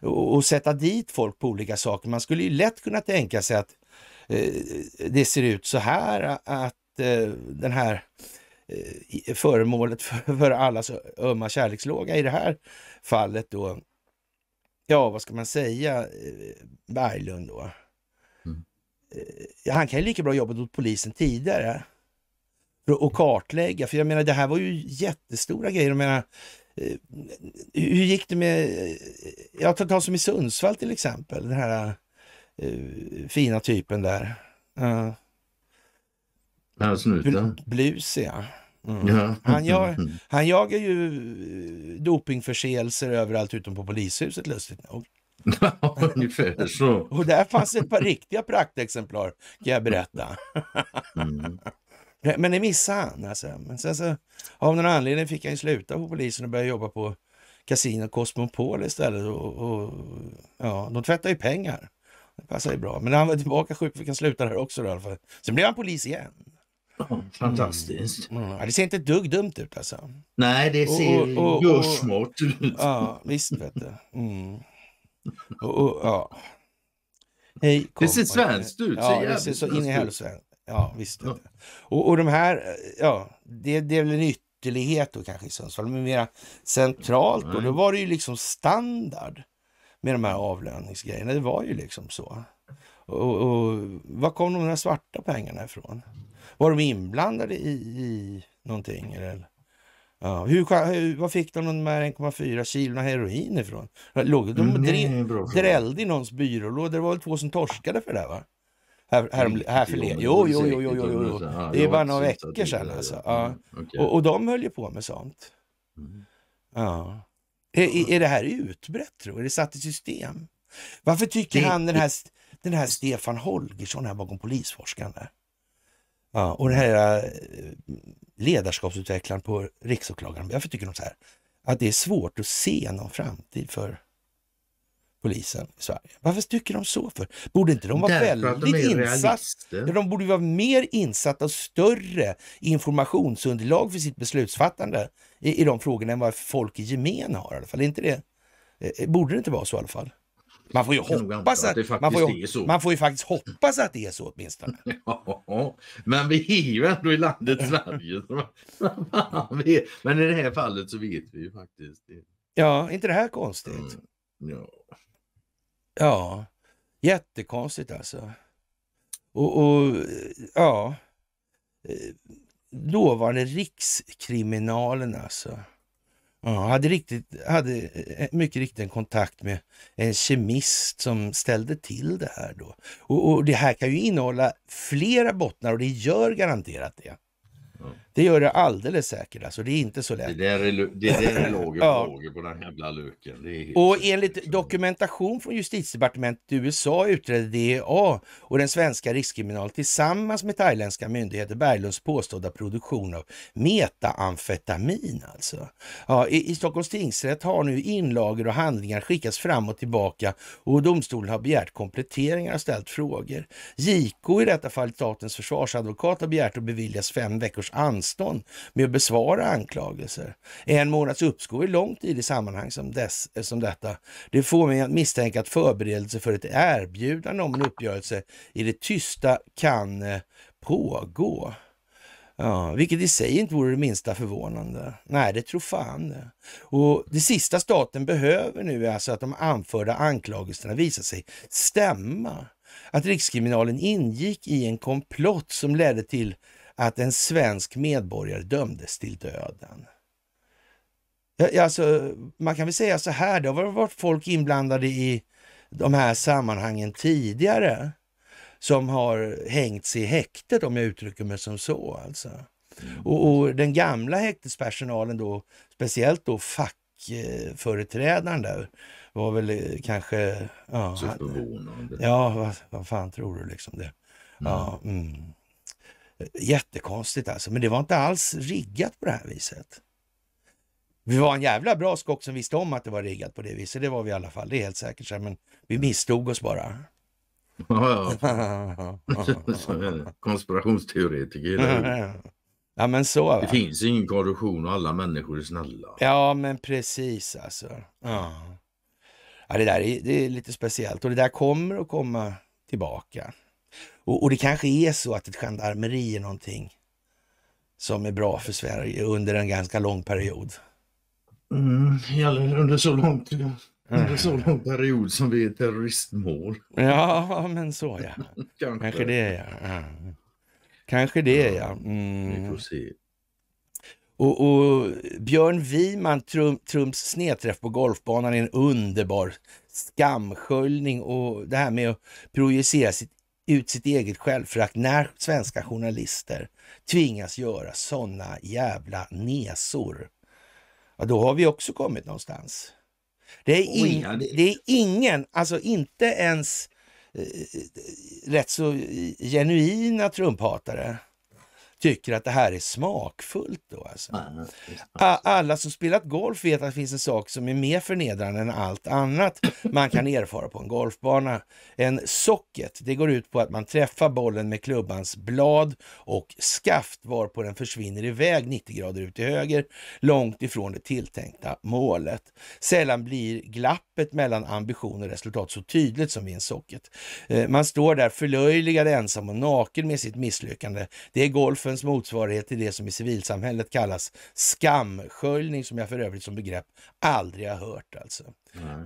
och, och, sätta dit folk på olika saker. Man skulle ju lätt kunna tänka sig att eh, det ser ut så här, att eh, den här eh, föremålet för, [laughs] för allas ömma kärlekslåga i det här fallet då, ja vad ska man säga, eh, Berglund då. Mm. Eh, han kan ju lika bra jobba åt polisen tidigare och kartlägga? För jag menar, det här var ju jättestora grejer. Jag menar, eh, hur gick det med, eh, jag tar ta som i Sundsvall till exempel, den här uh, fina typen där. Uh, den här snuten? Blus, ja. Mm. ja. Han, jag, [laughs] mm. han jagar ju dopingförseelser överallt utom på polishuset lustigt nog. ungefär så. [laughs] och där fanns ett par riktiga praktexemplar kan jag berätta. mm. Men det missade han. Alltså. Men sen så, av någon anledning fick han sluta på polisen och börja jobba på Casino Cosmopol istället. Och, och, ja, de tvättar ju pengar. Det passar ju bra. Men när han var tillbaka sjuk fick han sluta där också. Då, i alla fall. Sen blev han polis igen. Oh, fantastiskt. Mm. mm. Ja, det ser inte ett dugg dumt ut alltså. Nej, det ser gudsmått ut. Ja, visst vet du. Mm. Och, och, ja. Hej, det ser svenskt ut. Ja, det ser så in i helvete Ja, visst. Ja. Och, och de här, ja, det, det är väl en ytterlighet då kanske i Sundsvall, men mer centralt då, då mm. var det ju liksom standard med de här avlöningsgrejerna. Det var ju liksom så. Och, och var kom de här svarta pengarna ifrån? Var de inblandade i, i någonting? Eller? Ja, hur, hur, vad fick de de här 1,4 kilona heroin ifrån? Låg de och mm, drällde i någons byrålåda? Det var väl två som torskade för det där va? Här, här, här för Jo, jo, jo, jo, jo, jo. Det är bara några veckor sedan alltså. Ja. Och, och de höll ju på med sånt. Mm. Ja. Är, är det här utbrett tror Är det satt i system? Varför tycker han den här, den här Stefan Holgersson här bakom polisforskarna? Ja, och den här eh, ledarskapsutvecklaren på riksåklagaren. Varför tycker de så här? Att det är svårt att se någon framtid för polisen i Sverige. Varför tycker de så för? Borde inte de vara väldigt insatta? De borde vara mer insatta och större informationsunderlag för sitt beslutsfattande i, i de frågorna än vad folk i gemen har i alla fall. Inte det? Eh, borde det inte vara så i alla fall? Man får ju hoppas att, att man, får ju, man får ju faktiskt hoppas att det är så åtminstone. [laughs] Ja, men vi är ju ändå i landet [laughs] Sverige. men i det här fallet så vet vi ju faktiskt det. Ja, inte det här konstigt? Mm, ja. Ja, jättekonstigt alltså. Och, och ja, eh, dåvarande rikskriminalen alltså. Ja, hade, riktigt, hade eh, mycket riktigt en kontakt med en kemist som ställde till det här då. Och, och det här kan ju innehålla flera bottnar och det gör garanterat det. Mm. Det gör det alldeles säkert. Alltså, det är inte så lätt. Det där är, det där är låger ja. Låger på den jävla löken. och enligt så. dokumentation från justitiedepartementet i USA utredde DEA och den svenska rikskriminalen tillsammans med thailändska myndigheter Berglunds påstådda produktion av metaamfetamin. Alltså. Ja, i, I Stockholms tingsrätt har nu inlagor och handlingar skickats fram och tillbaka och domstolen har begärt kompletteringar och ställt frågor. JK, i detta fall statens försvarsadvokat, har begärt att beviljas fem veckors ansvar anstånd med att besvara anklagelser. En månads uppskov är lång tid i sammanhang som, dess, som detta. Det får mig att misstänka att förberedelse för ett erbjudande om en uppgörelse i det tysta kan eh, pågå. Ja, vilket i sig inte vore det minsta förvånande. Nej, det tror fan det. Och det sista staten behöver nu är alltså att de anförda anklagelserna visar sig stämma. Att Rikskriminalen ingick i en komplott som ledde till att en svensk medborgare dömdes till döden. Alltså, man kan väl säga så här, det har varit folk inblandade i de här sammanhangen tidigare som har hängts i häktet om jag uttrycker mig som så. Alltså. Mm. Och, och den gamla häktespersonalen då, speciellt då fackföreträdaren där, var väl eh, kanske... Ja, ja vad, vad fan tror du liksom det? Ja, mm. mm. Jättekonstigt alltså, men det var inte alls riggat på det här viset. Vi var en jävla bra skock som visste om att det var riggat på det viset. Det var vi i alla fall, det är helt säkert. Men vi misstog oss bara. Ja, [laughs] ja. Konspirationsteoretiker. [laughs] Ja, men så. Va? Det finns ingen korruption och alla människor är snälla. Ja, men precis alltså. Ja, ja det där är, det är lite speciellt och det där kommer att komma tillbaka. Och, och, det kanske är så att ett gendarmeri är någonting som är bra för Sverige under en ganska lång period. Mm, under så lång tid. Under så lång mm. period som vi är terroristmål. Ja, men så ja. [laughs] kanske. kanske det ja. Kanske det ja. Mm. Vi får se. Och, och Björn Wiman, Trum, Trumps snedträff på golfbanan är en underbar skamsköljning och det här med att projicera sitt ut sitt eget självförakt när svenska journalister tvingas göra sådana jävla nesor. Ja, då har vi också kommit någonstans. Det är, in, det är ingen, alltså inte ens eh, eh rätt så eh, genuina Trumphatare tycker att det här är smakfullt. Då, alltså. Alla som spelat golf vet att det finns en sak som är mer förnedrande än allt annat man kan erfara på en golfbana. En socket, det går ut på att man träffar bollen med klubbans blad och skaft varpå den försvinner iväg 90 grader ut till höger, långt ifrån det tilltänkta målet. Sällan blir glapp glappet mellan ambition och resultat så tydligt som vinsocket. Eh, man står där förlöjligad, ensam och naken med sitt misslyckande. Det är golfens motsvarighet till det som i civilsamhället kallas skamsköljning, som jag för övrigt som begrepp aldrig har hört alltså.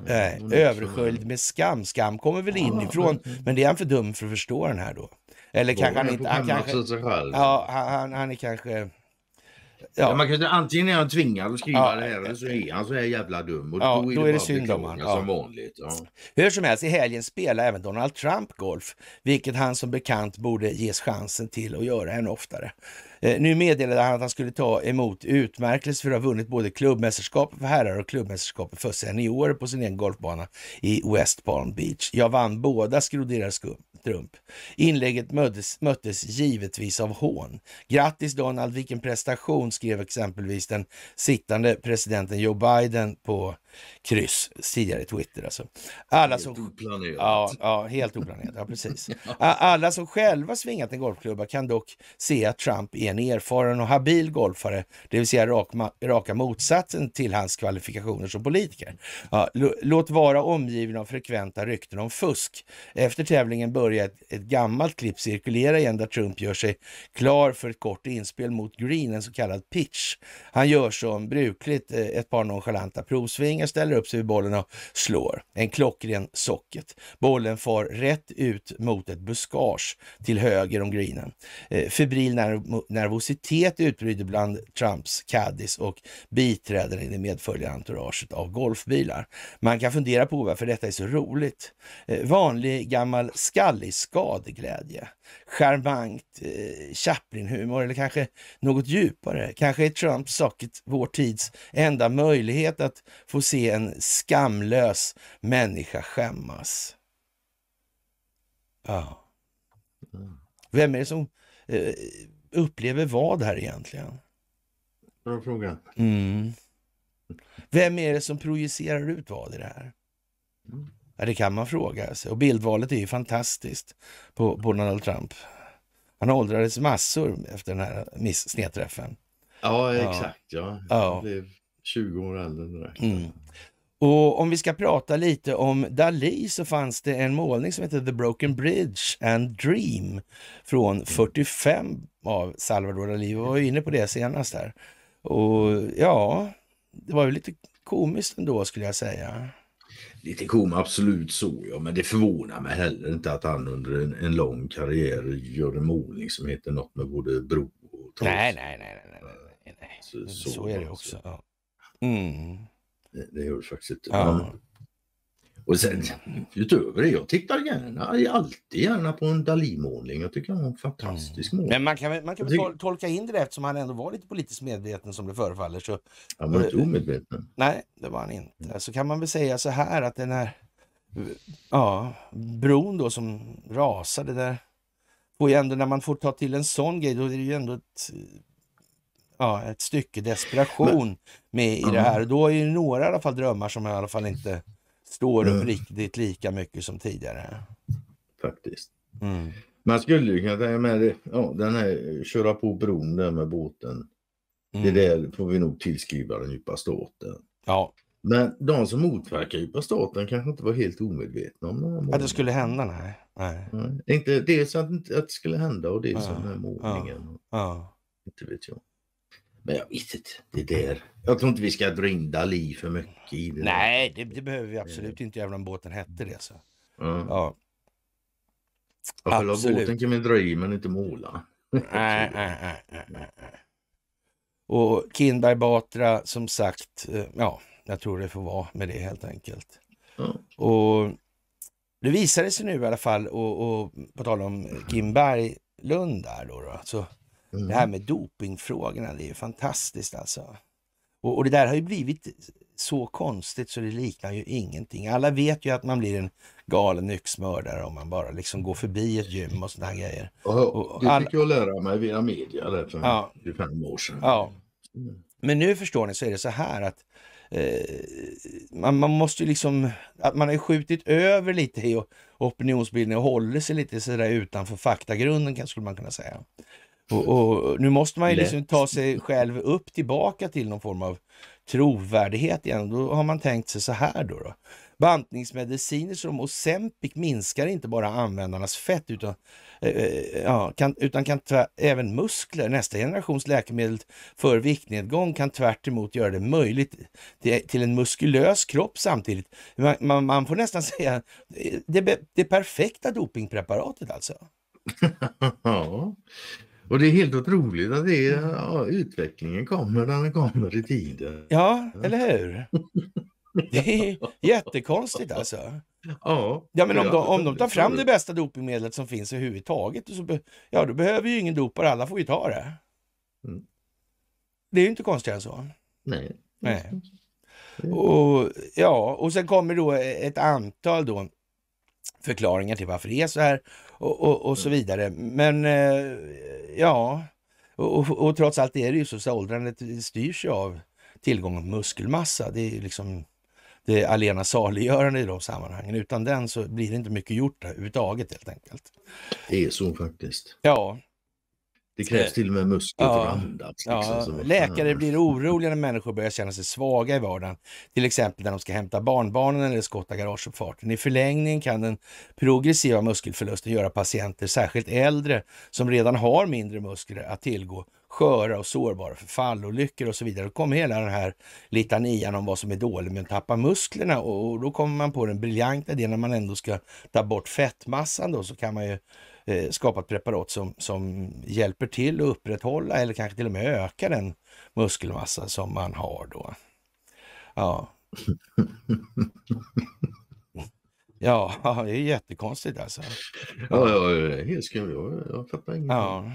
Nej, äh, översköljd med skam. Skam kommer väl inifrån, men det är han för dum för att förstå den här då. Eller kanske han inte... Han, kanske, ja, han, han är kanske Ja. man kan, antingen är han tvingad att skriva ja. det här eller så är han så här jävla dum. Och ja, då, är då det, är det synd om han. Som vanligt. Ja. Hur som helst, i helgen spelar även Donald Trump golf, vilket han som bekant borde ges chansen till att göra än oftare. Eh, nu meddelade han att han skulle ta emot utmärkelse för att ha vunnit både klubbmästerskapet för herrar och klubbmästerskapet för seniorer på sin egen golfbana i West Palm Beach. Jag vann båda, skroderar Trump. Inlägget möttes, möttes givetvis av hån. Grattis Donald, vilken prestation, skrev exempelvis den sittande presidenten Joe Biden på kryss tidigare Twitter. Alltså. Alla helt som, oplanerat. Ja, ja, helt oplanerat. Ja, precis. [laughs] Alla som själva svingat en golfklubba kan dock se att Trump är en erfaren och habil golfare, det vill säga raka, motsatsen till hans kvalifikationer som politiker. Ja, låt vara omgiven av frekventa rykten om fusk. Efter tävlingen börjar ett, ett gammalt klipp cirkulera igen där Trump gör sig klar för ett kort inspel mot Green, en så kallad pitch. Han gör som brukligt eh, ett par nonchalanta provsvingar, ställer upp sig vid bollen och slår. En klockren socket. Bollen far rätt ut mot ett buskage till höger om greenen. Eh, Febril när nervositet utbryter bland Trumps caddies och biträden i det medföljande entouraget av golfbilar. Man kan fundera på varför detta är så roligt. Eh, vanlig gammal skallig skadeglädje, charmant eh, Chaplin-humor eller kanske något djupare. Kanske är Trumps socket vår tids enda möjlighet att få se en skamlös människa skämmas. Ja. Mm. Vem är det som eh, upplever vad här egentligen? Bra fråga. Mm. Vem är det som projicerar ut vad i det här? Ja, det kan man fråga sig. Och bildvalet är ju fantastiskt på, på Donald Trump. Han åldrades massor efter den här snedträffen. Ja, exakt. Ja. ja. Det är 20 år äldre direkt. Mm. Och om vi ska prata lite om Dalí så fanns det en målning som heter The Broken Bridge and Dream från 45 mm. av Salvador Dalí. Vi var ju inne på det senast här. Och ja, det var ju lite komiskt ändå skulle jag säga. Lite komiskt, absolut så ja, men det förvånar mig heller inte att han under en, en lång karriär gör en målning som heter något med både bro och tals. Nej, nej, nej, nej, nej, nej. Så, så, så är det alltså. också. Ja. Mm. Det, gör det faktiskt inte. Ja. Och sen utöver det, jag tittar gärna, alltid gärna på en Dalí-målning. Jag tycker han var en fantastisk mm. målning. Men man kan, man kan väl tolka in det eftersom han ändå var lite politiskt medveten som det förefaller. Så, han var inte eh, omedveten. Nej, det var han inte. Mm. Så kan man väl säga så här att den här ja, bron då som rasade där, Och ändå, när man får ta till en sån grej, då är det ju ändå ett ja, ett stycke desperation med i det här. Då är det några i alla fall drömmar som i alla fall inte står upp riktigt lika mycket som tidigare. Faktiskt. Mm. Man skulle ju kunna tänka med ja, den här köra på bron där med båten. Mm. Det där får vi nog tillskriva den djupa staten. Ja. Men de som motverkar djupa staten kanske inte var helt omedvetna om det. här Att det skulle hända? Nej. nej. nej. Inte, dels att, att det skulle hända och dels ja. den här målningen. Ja. Inte vet jag. Men jag vet inte. Det där. Jag tror inte vi ska dra in Dali för mycket i det. Nej, det, det, behöver vi absolut inte, även om båten hette det. Så. Mm. Ja. Ja, båten kan vi dra i, men inte måla. [laughs] Och Kinberg Batra, som sagt, eh, ja, jag tror det får vara med det helt enkelt. Mm. Och det visade sig nu i alla fall, och, och på tal om Kinberg Lund där då, då så Mm. Det här med dopingfrågorna, det är ju fantastiskt alltså. Och, och, det där har ju blivit så konstigt så det liknar ju ingenting. Alla vet ju att man blir en galen yxmördare om man bara liksom går förbi ett gym och sådana grejer. Ja, och det fick jag lära mig via media där för ja. 25 år sedan. Ja. Mm. Men nu förstår ni så är det så här att eh, man, man måste ju liksom, att man har skjutit över lite i opinionsbildningen och håller sig lite sådär utanför faktagrunden skulle man kunna säga. Och, och, nu måste man ju liksom ta sig själv upp tillbaka till någon form av trovärdighet igen. Då har man tänkt sig så här då. då. Bantningsmediciner som Ozempic minskar inte bara användarnas fett utan, eh, eh ja, kan, utan kan även muskler. Nästa generations läkemedel för viktnedgång kan tvärt göra det möjligt till, till, en muskulös kropp samtidigt. Man, man, man får nästan [laughs] säga det, det perfekta dopingpreparatet alltså. [laughs] Och det är helt otroligt att det, mm. ja, utvecklingen kommer när den kommer i tiden. Ja, eller hur? Det är jättekonstigt alltså. Ja, ja men om, ja, de, om de tar fram det bästa dopingmedlet som finns överhuvudtaget, så ja, då behöver ju ingen dopare, alla får ju ta det. Mm. Det är ju inte konstigare än så. Nej. Nej. Och, ja, och sen kommer då ett antal då förklaringar till varför det är så här och, och, och så mm. vidare. Men eh, ja, och, och, trots allt är det ju så, så åldrandet styrs ju av tillgången på muskelmassa. Det är liksom det allena saliggörande i de sammanhangen. Utan den så blir det inte mycket gjort överhuvudtaget helt enkelt. Det är så faktiskt. Ja, det krävs eh, till och med muskler Ja, liksom, ja. Läkare blir oroliga när människor börjar känna sig svaga i vardagen. Till exempel när de ska hämta barnbarnen eller skotta garageuppfarten. I förlängningen kan den progressiva muskelförlusten göra patienter, särskilt äldre, som redan har mindre muskler att tillgå, sköra och sårbara för fallolyckor och så vidare. Då kommer hela den här litanian om vad som är dåligt med att tappa musklerna och, och då kommer man på den briljanta idén när man ändå ska ta bort fettmassan då så kan man ju Eh, skapat preparat som, som hjälper till att upprätthålla eller kanske till och med öka den muskelmassa som man har då. Ja. [laughs] Ja, det är jättekonstigt alltså. Ja, ja, ja, ja, jag fattar ingenting. Ja.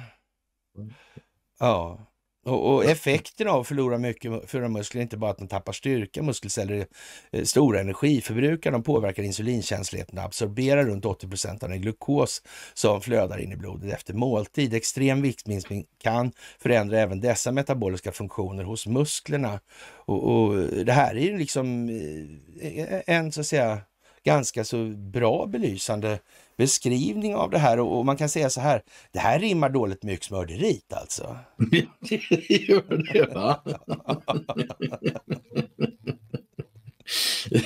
ja. Och, och effekten av att förlora mycket förlora muskler är inte bara att man tappar styrka, muskelceller är eh, stora energiförbrukare, de påverkar insulinkänsligheten och absorberar runt 80 procent av den glukos som flödar in i blodet efter måltid. Extrem viktminskning kan förändra även dessa metaboliska funktioner hos musklerna. Och, och det här är ju liksom eh, en så att säga ganska så bra belysande beskrivning av det här och, och man kan säga så här, det här rimmar dåligt med yxmörderiet alltså. [laughs] Gör det va?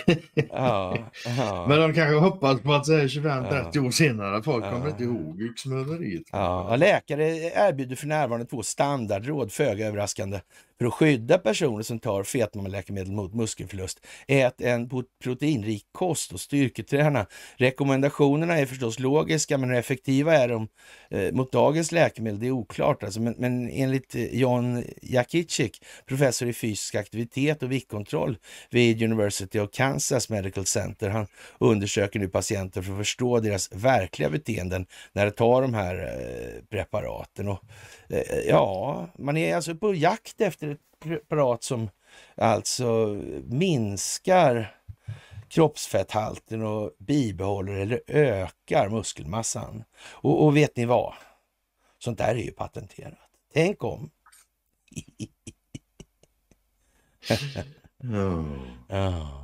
[laughs] ja, ja. Men de kanske hoppas på att säga 25-30 ja. år senare, folk kommer inte ihåg yxmörderiet. Ja, läkare erbjuder för närvarande två standardråd, föga överraskande för att skydda personer som tar fetmaläkemedel mot muskelförlust. Ät en proteinrik kost och styrketräna. Rekommendationerna är förstås logiska, men hur effektiva är de eh, mot dagens läkemedel? Det är oklart. Alltså. Men, men enligt eh, John Jakicic, professor i fysisk aktivitet och viktkontroll vid University of Kansas Medical Center, han undersöker nu patienter för att förstå deras verkliga beteenden när de tar de här eh, preparaten. Och, eh, ja, man är alltså på jakt efter preparat som alltså minskar kroppsfetthalten och bibehåller eller ökar muskelmassan. Och, och vet ni vad? Sånt där är ju patenterat. Tänk om! oh. [laughs]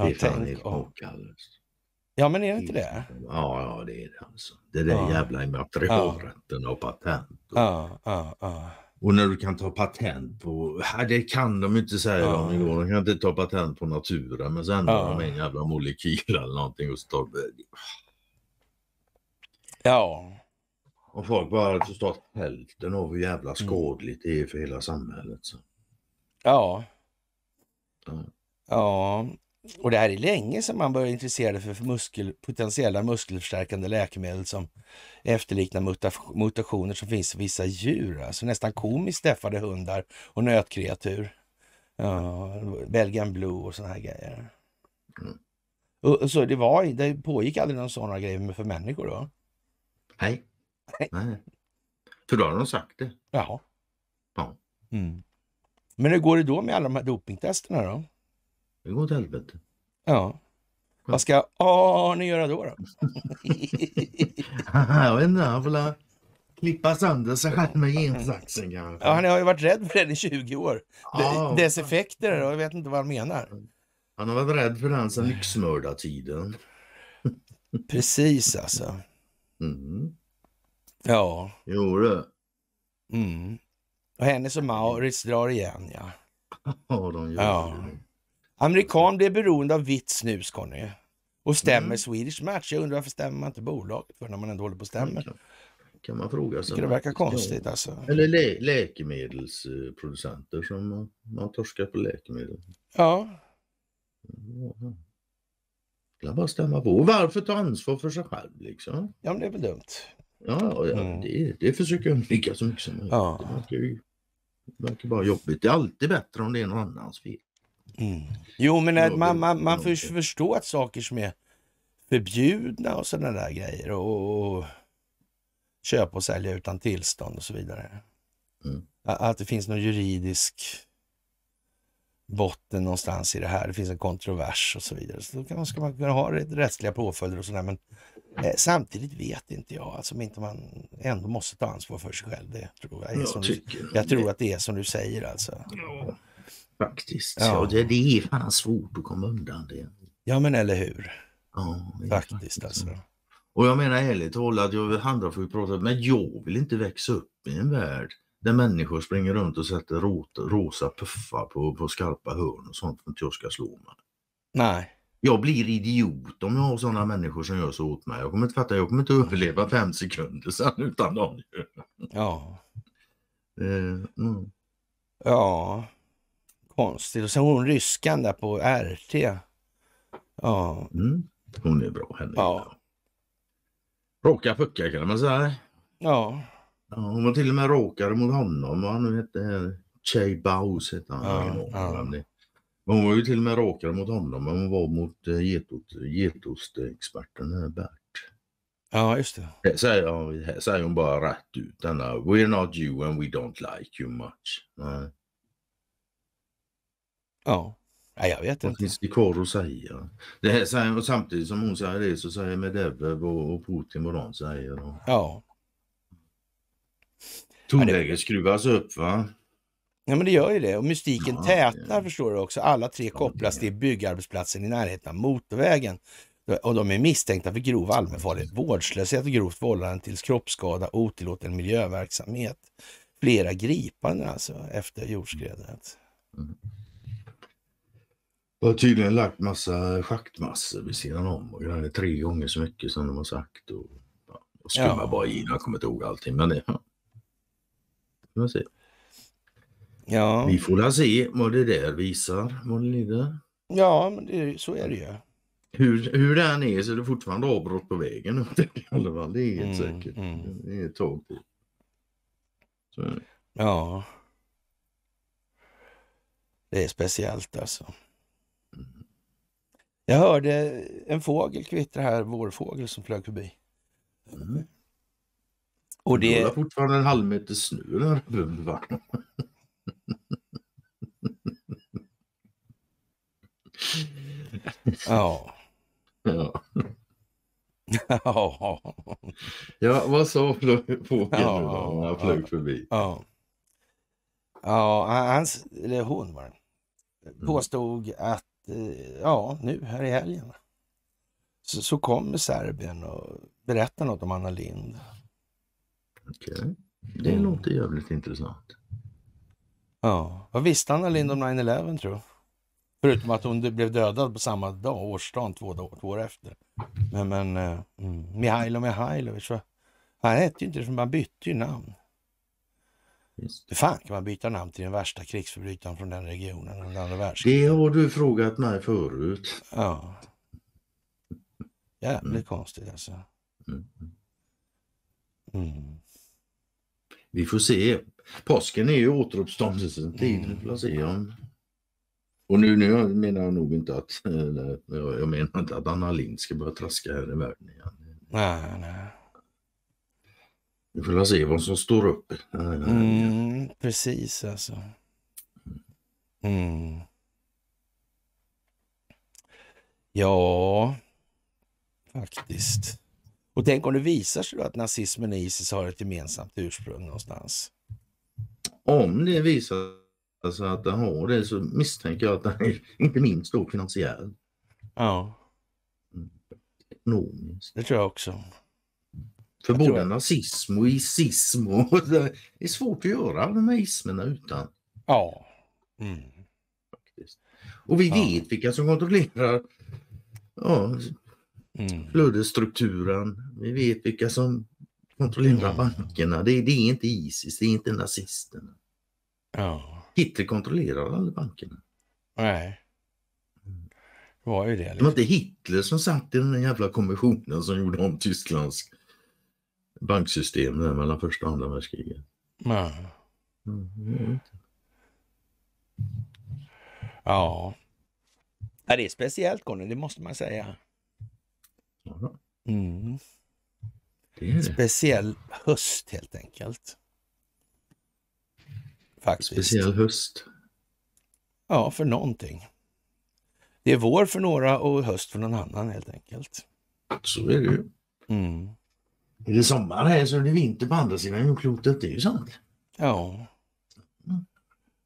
Ja. det är fan helt kock Ja men är det inte det? Ja, ja det är det alltså. Det där ja. jävla immaterialrätten ja. och patent. Och... Ja, ja, ja. Och när du kan ta patent på, Nej, det kan de inte säga ja. om de kan inte ta patent på naturen men sen ändrar ja. de en jävla molekyl eller någonting och så tar... Ja. Om folk bara hade förstått hälften av hur jävla mm. skadligt det är för hela samhället. Så. Ja. ja. Ja. Och det här är länge sedan man började intressera sig för muskel, potentiella muskelförstärkande läkemedel som efterliknar muta, mutationer som finns i vissa djur. Alltså nästan komiskt däffade hundar och nötkreatur. Ja, Belgian Blue och sådana här grejer. Mm. Och, så det, var, det pågick aldrig någon sådana grejer för människor då? Nej. Nej. För då har de sagt det. Jaha. Ja. Mm. Men hur går det då med alla de här dopingtesterna då? Det går åt helvete. Ja. Vad ska Arne göra då? då? [laughs] jag vet inte, han får la klippa sönder sig själv med gensaxen kanske. Ja, han har ju varit rädd för den i 20 år. Ja. Dess effekter, jag vet inte vad han menar. Han har varit rädd för den sen lyxmördartiden. Precis alltså. Mm. Ja. Jo du. Mm. Och Hennes och Mauritz drar igen ja. Ja, de gör ja. det. Amerikan blir beroende av vitt snus, Conny. Och stämmer mm. Swedish Match. Jag undrar varför stämmer man inte bolaget för när man ändå håller på och stämmer? Kan, man fråga sig. Det verkar konstigt ja. alltså. Eller lä läkemedelsproducenter som man, torskar på läkemedel. Ja. ja. bara stämma på. varför ta ansvar för sig själv liksom? Ja, men det är väl dumt. Ja, ja mm. det, det försöker jag undvika så mycket som möjligt. Ja. Det verkar, ju, det verkar bara jobbigt. Det är alltid bättre om det är någon annans fel. Mm. Jo, men att man, man, man får förstå att saker som är förbjudna och sådana där grejer och, och köpa och sälja utan tillstånd och så vidare. Mm. Att det finns någon juridisk botten någonstans i det här. Det finns en kontrovers och så vidare. Så då ska man kunna ha rättsliga påföljder och sådär. Men eh, samtidigt vet inte jag, alltså om inte man ändå måste ta ansvar för sig själv. Det tror jag, är jag, som, jag tror att det är som du säger alltså. Ja. Faktiskt. Ja. Och det, det är fan svårt att komma undan det. Ja men eller hur. Ja, faktiskt, faktiskt alltså. Och jag menar ärligt talat, jag handlar för att prata, men jag vill inte växa upp i en värld där människor springer runt och sätter rot, rosa puffar på, på skarpa hörn och sånt för att jag ska slå mig. Nej. Jag blir idiot om jag har sådana människor som gör så åt mig. Jag kommer inte fatta, jag kommer inte överleva fem sekunder sen utan dem. Ja. uh, mm. Ja konstigt. Och sen hon ryskan där på RT. Ja. Mm. Hon är bra henne. Ja. Råka puckar kan man säga. Ja. ja. Hon var till och med råkade mot honom. Vad han nu hette. Eh, che Baus hette han. Ja, ja. Hon var ju till och med råkade mot honom. Men hon var mot eh, getost, getostexperten eh, Bert. Ja, just det. Här säger, här säger hon bara rätt ut denna. We're not you and we don't like you much. Nej. Ja. Nej, jag vet inte. Vad finns det kvar att säga? Det här säger, och samtidigt som hon säger det så säger Medvedev och, Putin vad de säger. Ja. Tonläget det... skruvas upp va? Ja men det gör ju det och mystiken ja, tätnar ja. förstår du också. Alla tre kopplas ja, till byggarbetsplatsen i närheten av motorvägen och de är misstänkta för grov allmänfarlig vårdslöshet och grovt vållande till kroppsskada och otillåten miljöverksamhet. Flera gripanden alltså efter jordskredet. Mm. Jag har tydligen lagt massa schaktmassor vid sidan om och grejer. Tre gånger så mycket som de har sagt. Och, ja, och skummar ja. bara in. Jag kommer inte ihåg allting. Men det, ja. Vi, se. Ja. vi får väl se vad det där visar. Vad det lider. Ja, men det, så är det ju. Hur, hur det än är så är det fortfarande avbrott på vägen. [laughs] det är helt mm, säkert. Mm. Det är ett tag på. Så. Ja. Det är speciellt alltså. Jag hörde en fågel kvittra här, vårfågel som flög förbi. Mm. Och det... Det fortfarande en halv meter snö där uppe. ja. Ja. ja. ja, vad sa fågeln nu då när han flög förbi? Ja. ja, hans, eller hon var det, mm. påstod att Eh, ja, nu här i helgen så, så kommer Serbien och berättar något om Anna Lind. Okej, okay. det mm. låter jävligt intressant. Ja, vad visste Anna Lind om 9-11 tror Förutom att hon blev dödad på samma dag, årsdagen, två, dag, två år efter. Men, men eh, mm. Mihailo Mihailovic, han hette ju inte det, man bytte ju namn. Hur Fan kan man byta namn till den värsta krigsförbrytaren från den regionen under andra världskriget? Det har du frågat mig förut. Ja. Jävligt mm. konstigt alltså. Mm. mm. Vi får se. Påsken är ju återuppståndelsens tid. Vi Och nu, nu menar jag nog inte att, eller, [laughs] jag menar inte att Anna Lind ska börja traska här i världen igen. Nej, nej. Vi får se vad som står upp. Mm, precis alltså. Mm. Ja, faktiskt. Och tänk om det visar sig då att nazismen och Isis har ett gemensamt ursprung någonstans. Om det visar sig att den har det så misstänker jag att den är inte minst då finansiell. Ja. Mm. Ekonomiskt. Det tror jag också. För jag både nazism och isism och [laughs] det är svårt att göra de här ismerna utan. Ja. Mm. Och vi vet vilka som kontrollerar ja, mm. flödesstrukturen. Vi vet vilka som kontrollerar mm. bankerna. Det, det, är inte Isis, det är inte nazisterna. Ja. Hitler kontrollerar aldrig bankerna. Nej. Mm. Det var ju det. Liksom. Det var liksom. inte Hitler som satt i den jävla kommissionen som gjorde om Tysklands banksystem där mellan första och andra världskriget. Ja. Mm. ja. Ja, det är speciellt Conny, det måste man säga. Mm. Det det. Speciell höst helt enkelt. Faktiskt. Speciell höst. Ja, för någonting. Det är vår för några och höst för någon annan helt enkelt. Så är det ju. Mm. Är det sommar här så är det vinter på andra sidan jordklotet. Det är ju sant. Ja. Mm.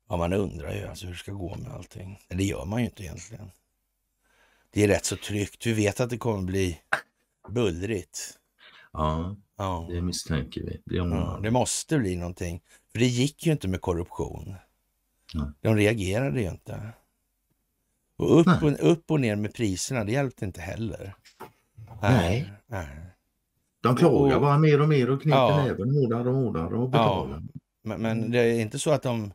Ja, man undrar ju alltså hur det ska gå med allting. Det gör man ju inte egentligen. Det är rätt så tryggt. Vi vet att det kommer bli bullrigt. Ja, ja. det misstänker vi. Det, ja, det måste bli någonting. För det gick ju inte med korruption. Nej. De reagerade ju inte. Och upp, och upp och ner med priserna, det hjälpte inte heller. Nej. Nej. De klagar och, bara mer och mer och knyter ja. näven hårdare och hårdare och betalar. Ja, men, men, det är inte så att de...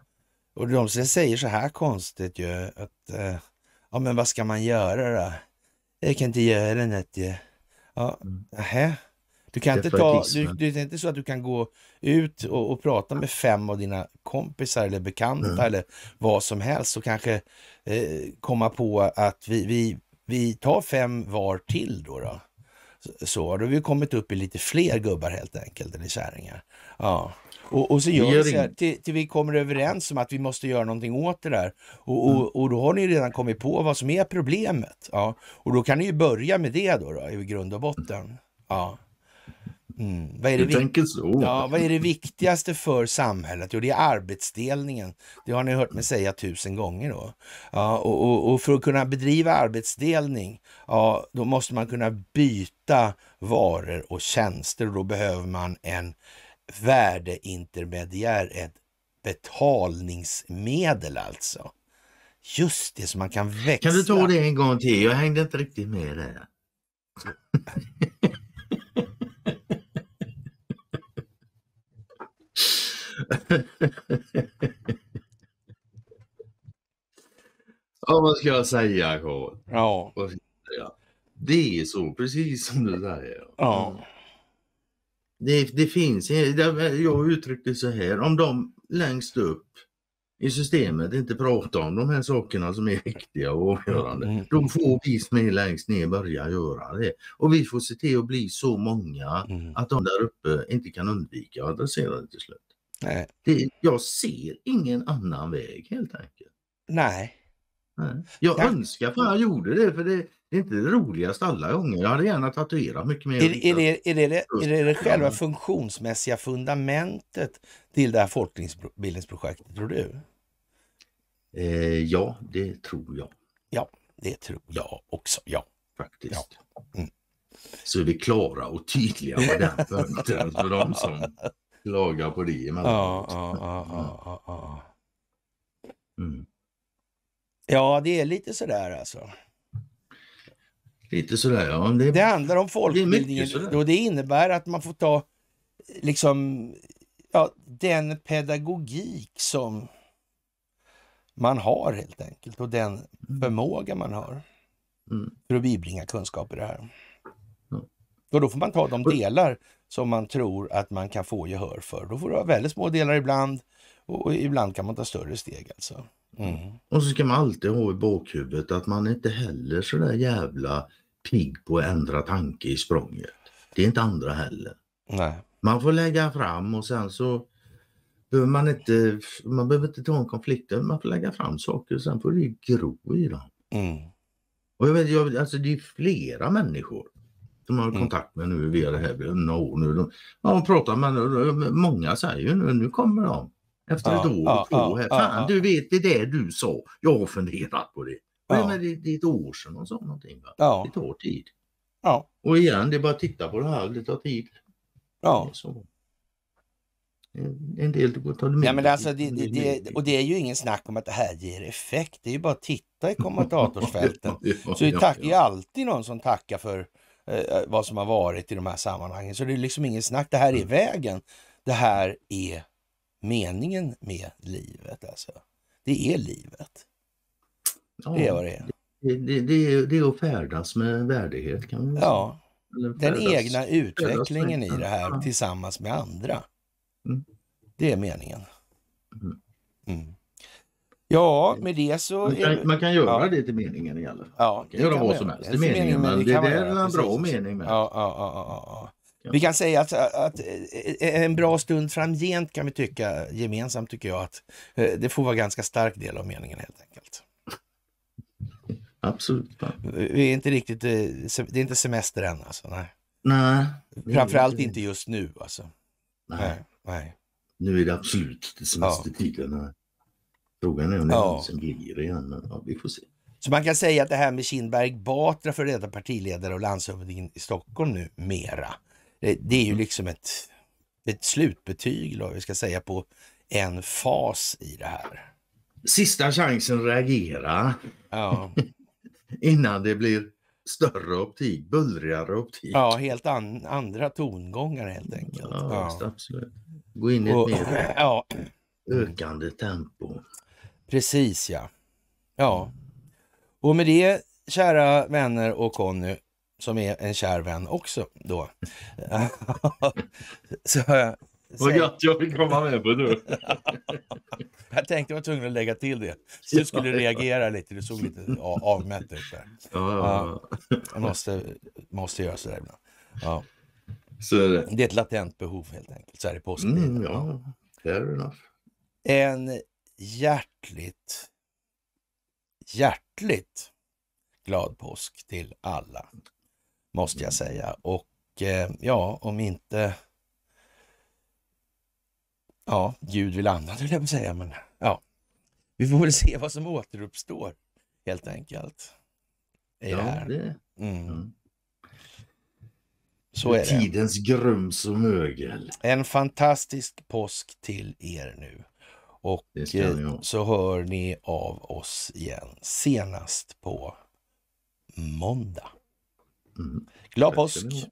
Och de säger så här konstigt ju att... Eh, ja men vad ska man göra då? Jag kan inte göra något ju. Ja, mm. Du kan inte ta... Du, du, det är inte så att du kan gå ut och, och prata med fem av dina kompisar eller bekanta mm. eller vad som helst och kanske eh, komma på att vi, vi, vi tar fem var till då. då. Så har vi kommit upp i lite fler gubbar helt enkelt, eller kärringar. Ja. Och, och, så gör vi så här, till, till, vi kommer överens om att vi måste göra någonting åt det där. Och, och, mm. och då har ni redan kommit på vad som är problemet. Ja. Och då kan ni ju börja med det då, då i grund och botten. Ja. Mm. Vad, är det tänker så. Ja, vad är det viktigaste för samhället? Jo, det är arbetsdelningen. Det har ni hört mig säga tusen gånger. Då. Ja, och, och, och för att kunna bedriva arbetsdelning, ja, då måste man kunna byta varor och tjänster då behöver man en värdeintermediär, ett betalningsmedel alltså. Just det, som man kan växla. Kan du ta det en gång till? Jag hängde inte riktigt med där. [laughs] ja, vad ska jag säga Karl? Ja. Det är så, precis som du säger. Ja. Det, det finns, jag uttryckte så här, om de längst upp i systemet inte pratar om de här sakerna som är viktiga och avgörande. Mm. Då får vi som är längst ner börja göra det. Och vi får se till att bli så många mm. att de där uppe inte kan undvika att adressera det till slut. Nej. Det, jag ser ingen annan väg helt enkelt. Nej. Nej. Jag Nej. önskar för jag gjorde det för det, det är inte det roligaste alla gånger. Jag hade gärna tatuerat mycket mer. Är, det, är, det, är, det, är, det, det själva funktionsmässiga fundamentet till det här folkbildningsprojektet tror du? Eh, ja, det tror jag. Ja, det tror jag också. Ja. Faktiskt. Ja. Mm. Så är vi klara och tydliga på den punkten för de som klaga på det Ja, ja, ja, ja, mm. ja. Mm. ja, det är lite sådär alltså. Lite sådär ja. Det, det handlar om folkbildningen och det innebär att man får ta liksom ja, den pedagogik som man har helt enkelt och den mm. förmåga man har mm. för att bibringa kunskap i det här. Och då får man ta de delar som man tror att man kan få gehör för. Då får du ha väldigt små delar ibland och ibland kan man ta större steg alltså. Mm. Och så ska man alltid ha i bakhuvudet att man inte heller så där jävla pigg på att ändra tanke i språnget. Det är inte andra heller. Nej. Man får lägga fram och sen så behöver man inte, man behöver inte ta en konflikt, man får lägga fram saker och sen får det gro i dem. Mm. Och jag vet, jag, alltså det är flera människor de har mm. kontakt med nu via det här no, nu. De, ja, de pratar med nu, många säger ju nu, nu kommer de. Efter ja, ett år ja, och två här. Ja, Fan du vet det där du sa. Jag har funderat på det. Ja. Men det, det är ett år sedan och sa någonting. Va? Ja. Det tar tid. Ja. Och igen det är bara att titta på det här. Det tar tid. Ja. En del tar det ja, men alltså, det, det, det, Och det är ju ingen snack om att det här ger effekt. Det är ju bara att titta i [laughs] kommentatorsfälten. Så det är ju alltid någon som tackar för eh, vad som har varit i de här sammanhangen. Så det är liksom ingen snack. Det här är mm. vägen. Det här är meningen med livet alltså. Det är livet. Ja, det är vad det är. Det, det, det, är, att färdas med värdighet kan man säga. Ja, färdas, den egna utvecklingen i det här tillsammans med andra. Mm. Det är meningen. Mm. mm. Ja, med det så... Man kan, det... Man kan göra ja. det till meningen i alla fall. Ja, man kan göra vad som helst till meningen, meningen men det, det, det är en precis. bra mening med. Ja, ja, ja, ja. ja. Vi kan säga att, att, en bra stund framgent kan vi tycka gemensamt tycker jag att eh, det får vara ganska stark del av meningen helt enkelt. Absolut. Vi är inte riktigt, eh, det är inte semester än alltså. Nej. nej Framförallt inte just nu alltså. Nej. nej. nej. Nu är det absolut inte semestertiden. Ja. Frågan är om det ja. någonsin blir det igen. Men ja, vi får se. Så man kan säga att det här med Kinberg Batra, för detta partiledare och landshövdingen i Stockholm nu mera. Det, eh, det är ju mm. liksom ett, ett slutbetyg, eller vi ska säga, på en fas i det här. Sista chansen att reagera. Ja. [laughs] Innan det blir större optik, bullrigare optik. Ja, helt an andra tongångar helt enkelt. Ja, ja. absolut. Gå in i ett och, mer [clears throat] ja. ökande tempo. Precis ja. Ja. Mm. Och med det, kära vänner och Conny, som är en kär vän också då. [laughs] så, Vad gött jag fick komma med på nu. [laughs] jag tänkte jag var tvungen att lägga till det. Så [laughs] Du skulle reagera lite, du såg lite avmätt ut där. Ja, ja. måste, måste göra sådär ibland. Ja. Så är det. det är ett latent behov helt enkelt, så här i påsktider. Mm, ja, fair enough. En hjärtligt, hjärtligt glad påsk till alla, måste jag mm. säga. Och eh, ja, om inte ja, Gud vill annat, vill jag säga, men ja, vi får väl se vad som återuppstår helt enkelt. I ja, det här. Det. Mm. Så är det. Tidens grums och mögel. En fantastisk påsk till er nu. Och så hör ni av oss igen senast på måndag. Mm. Glad påsk!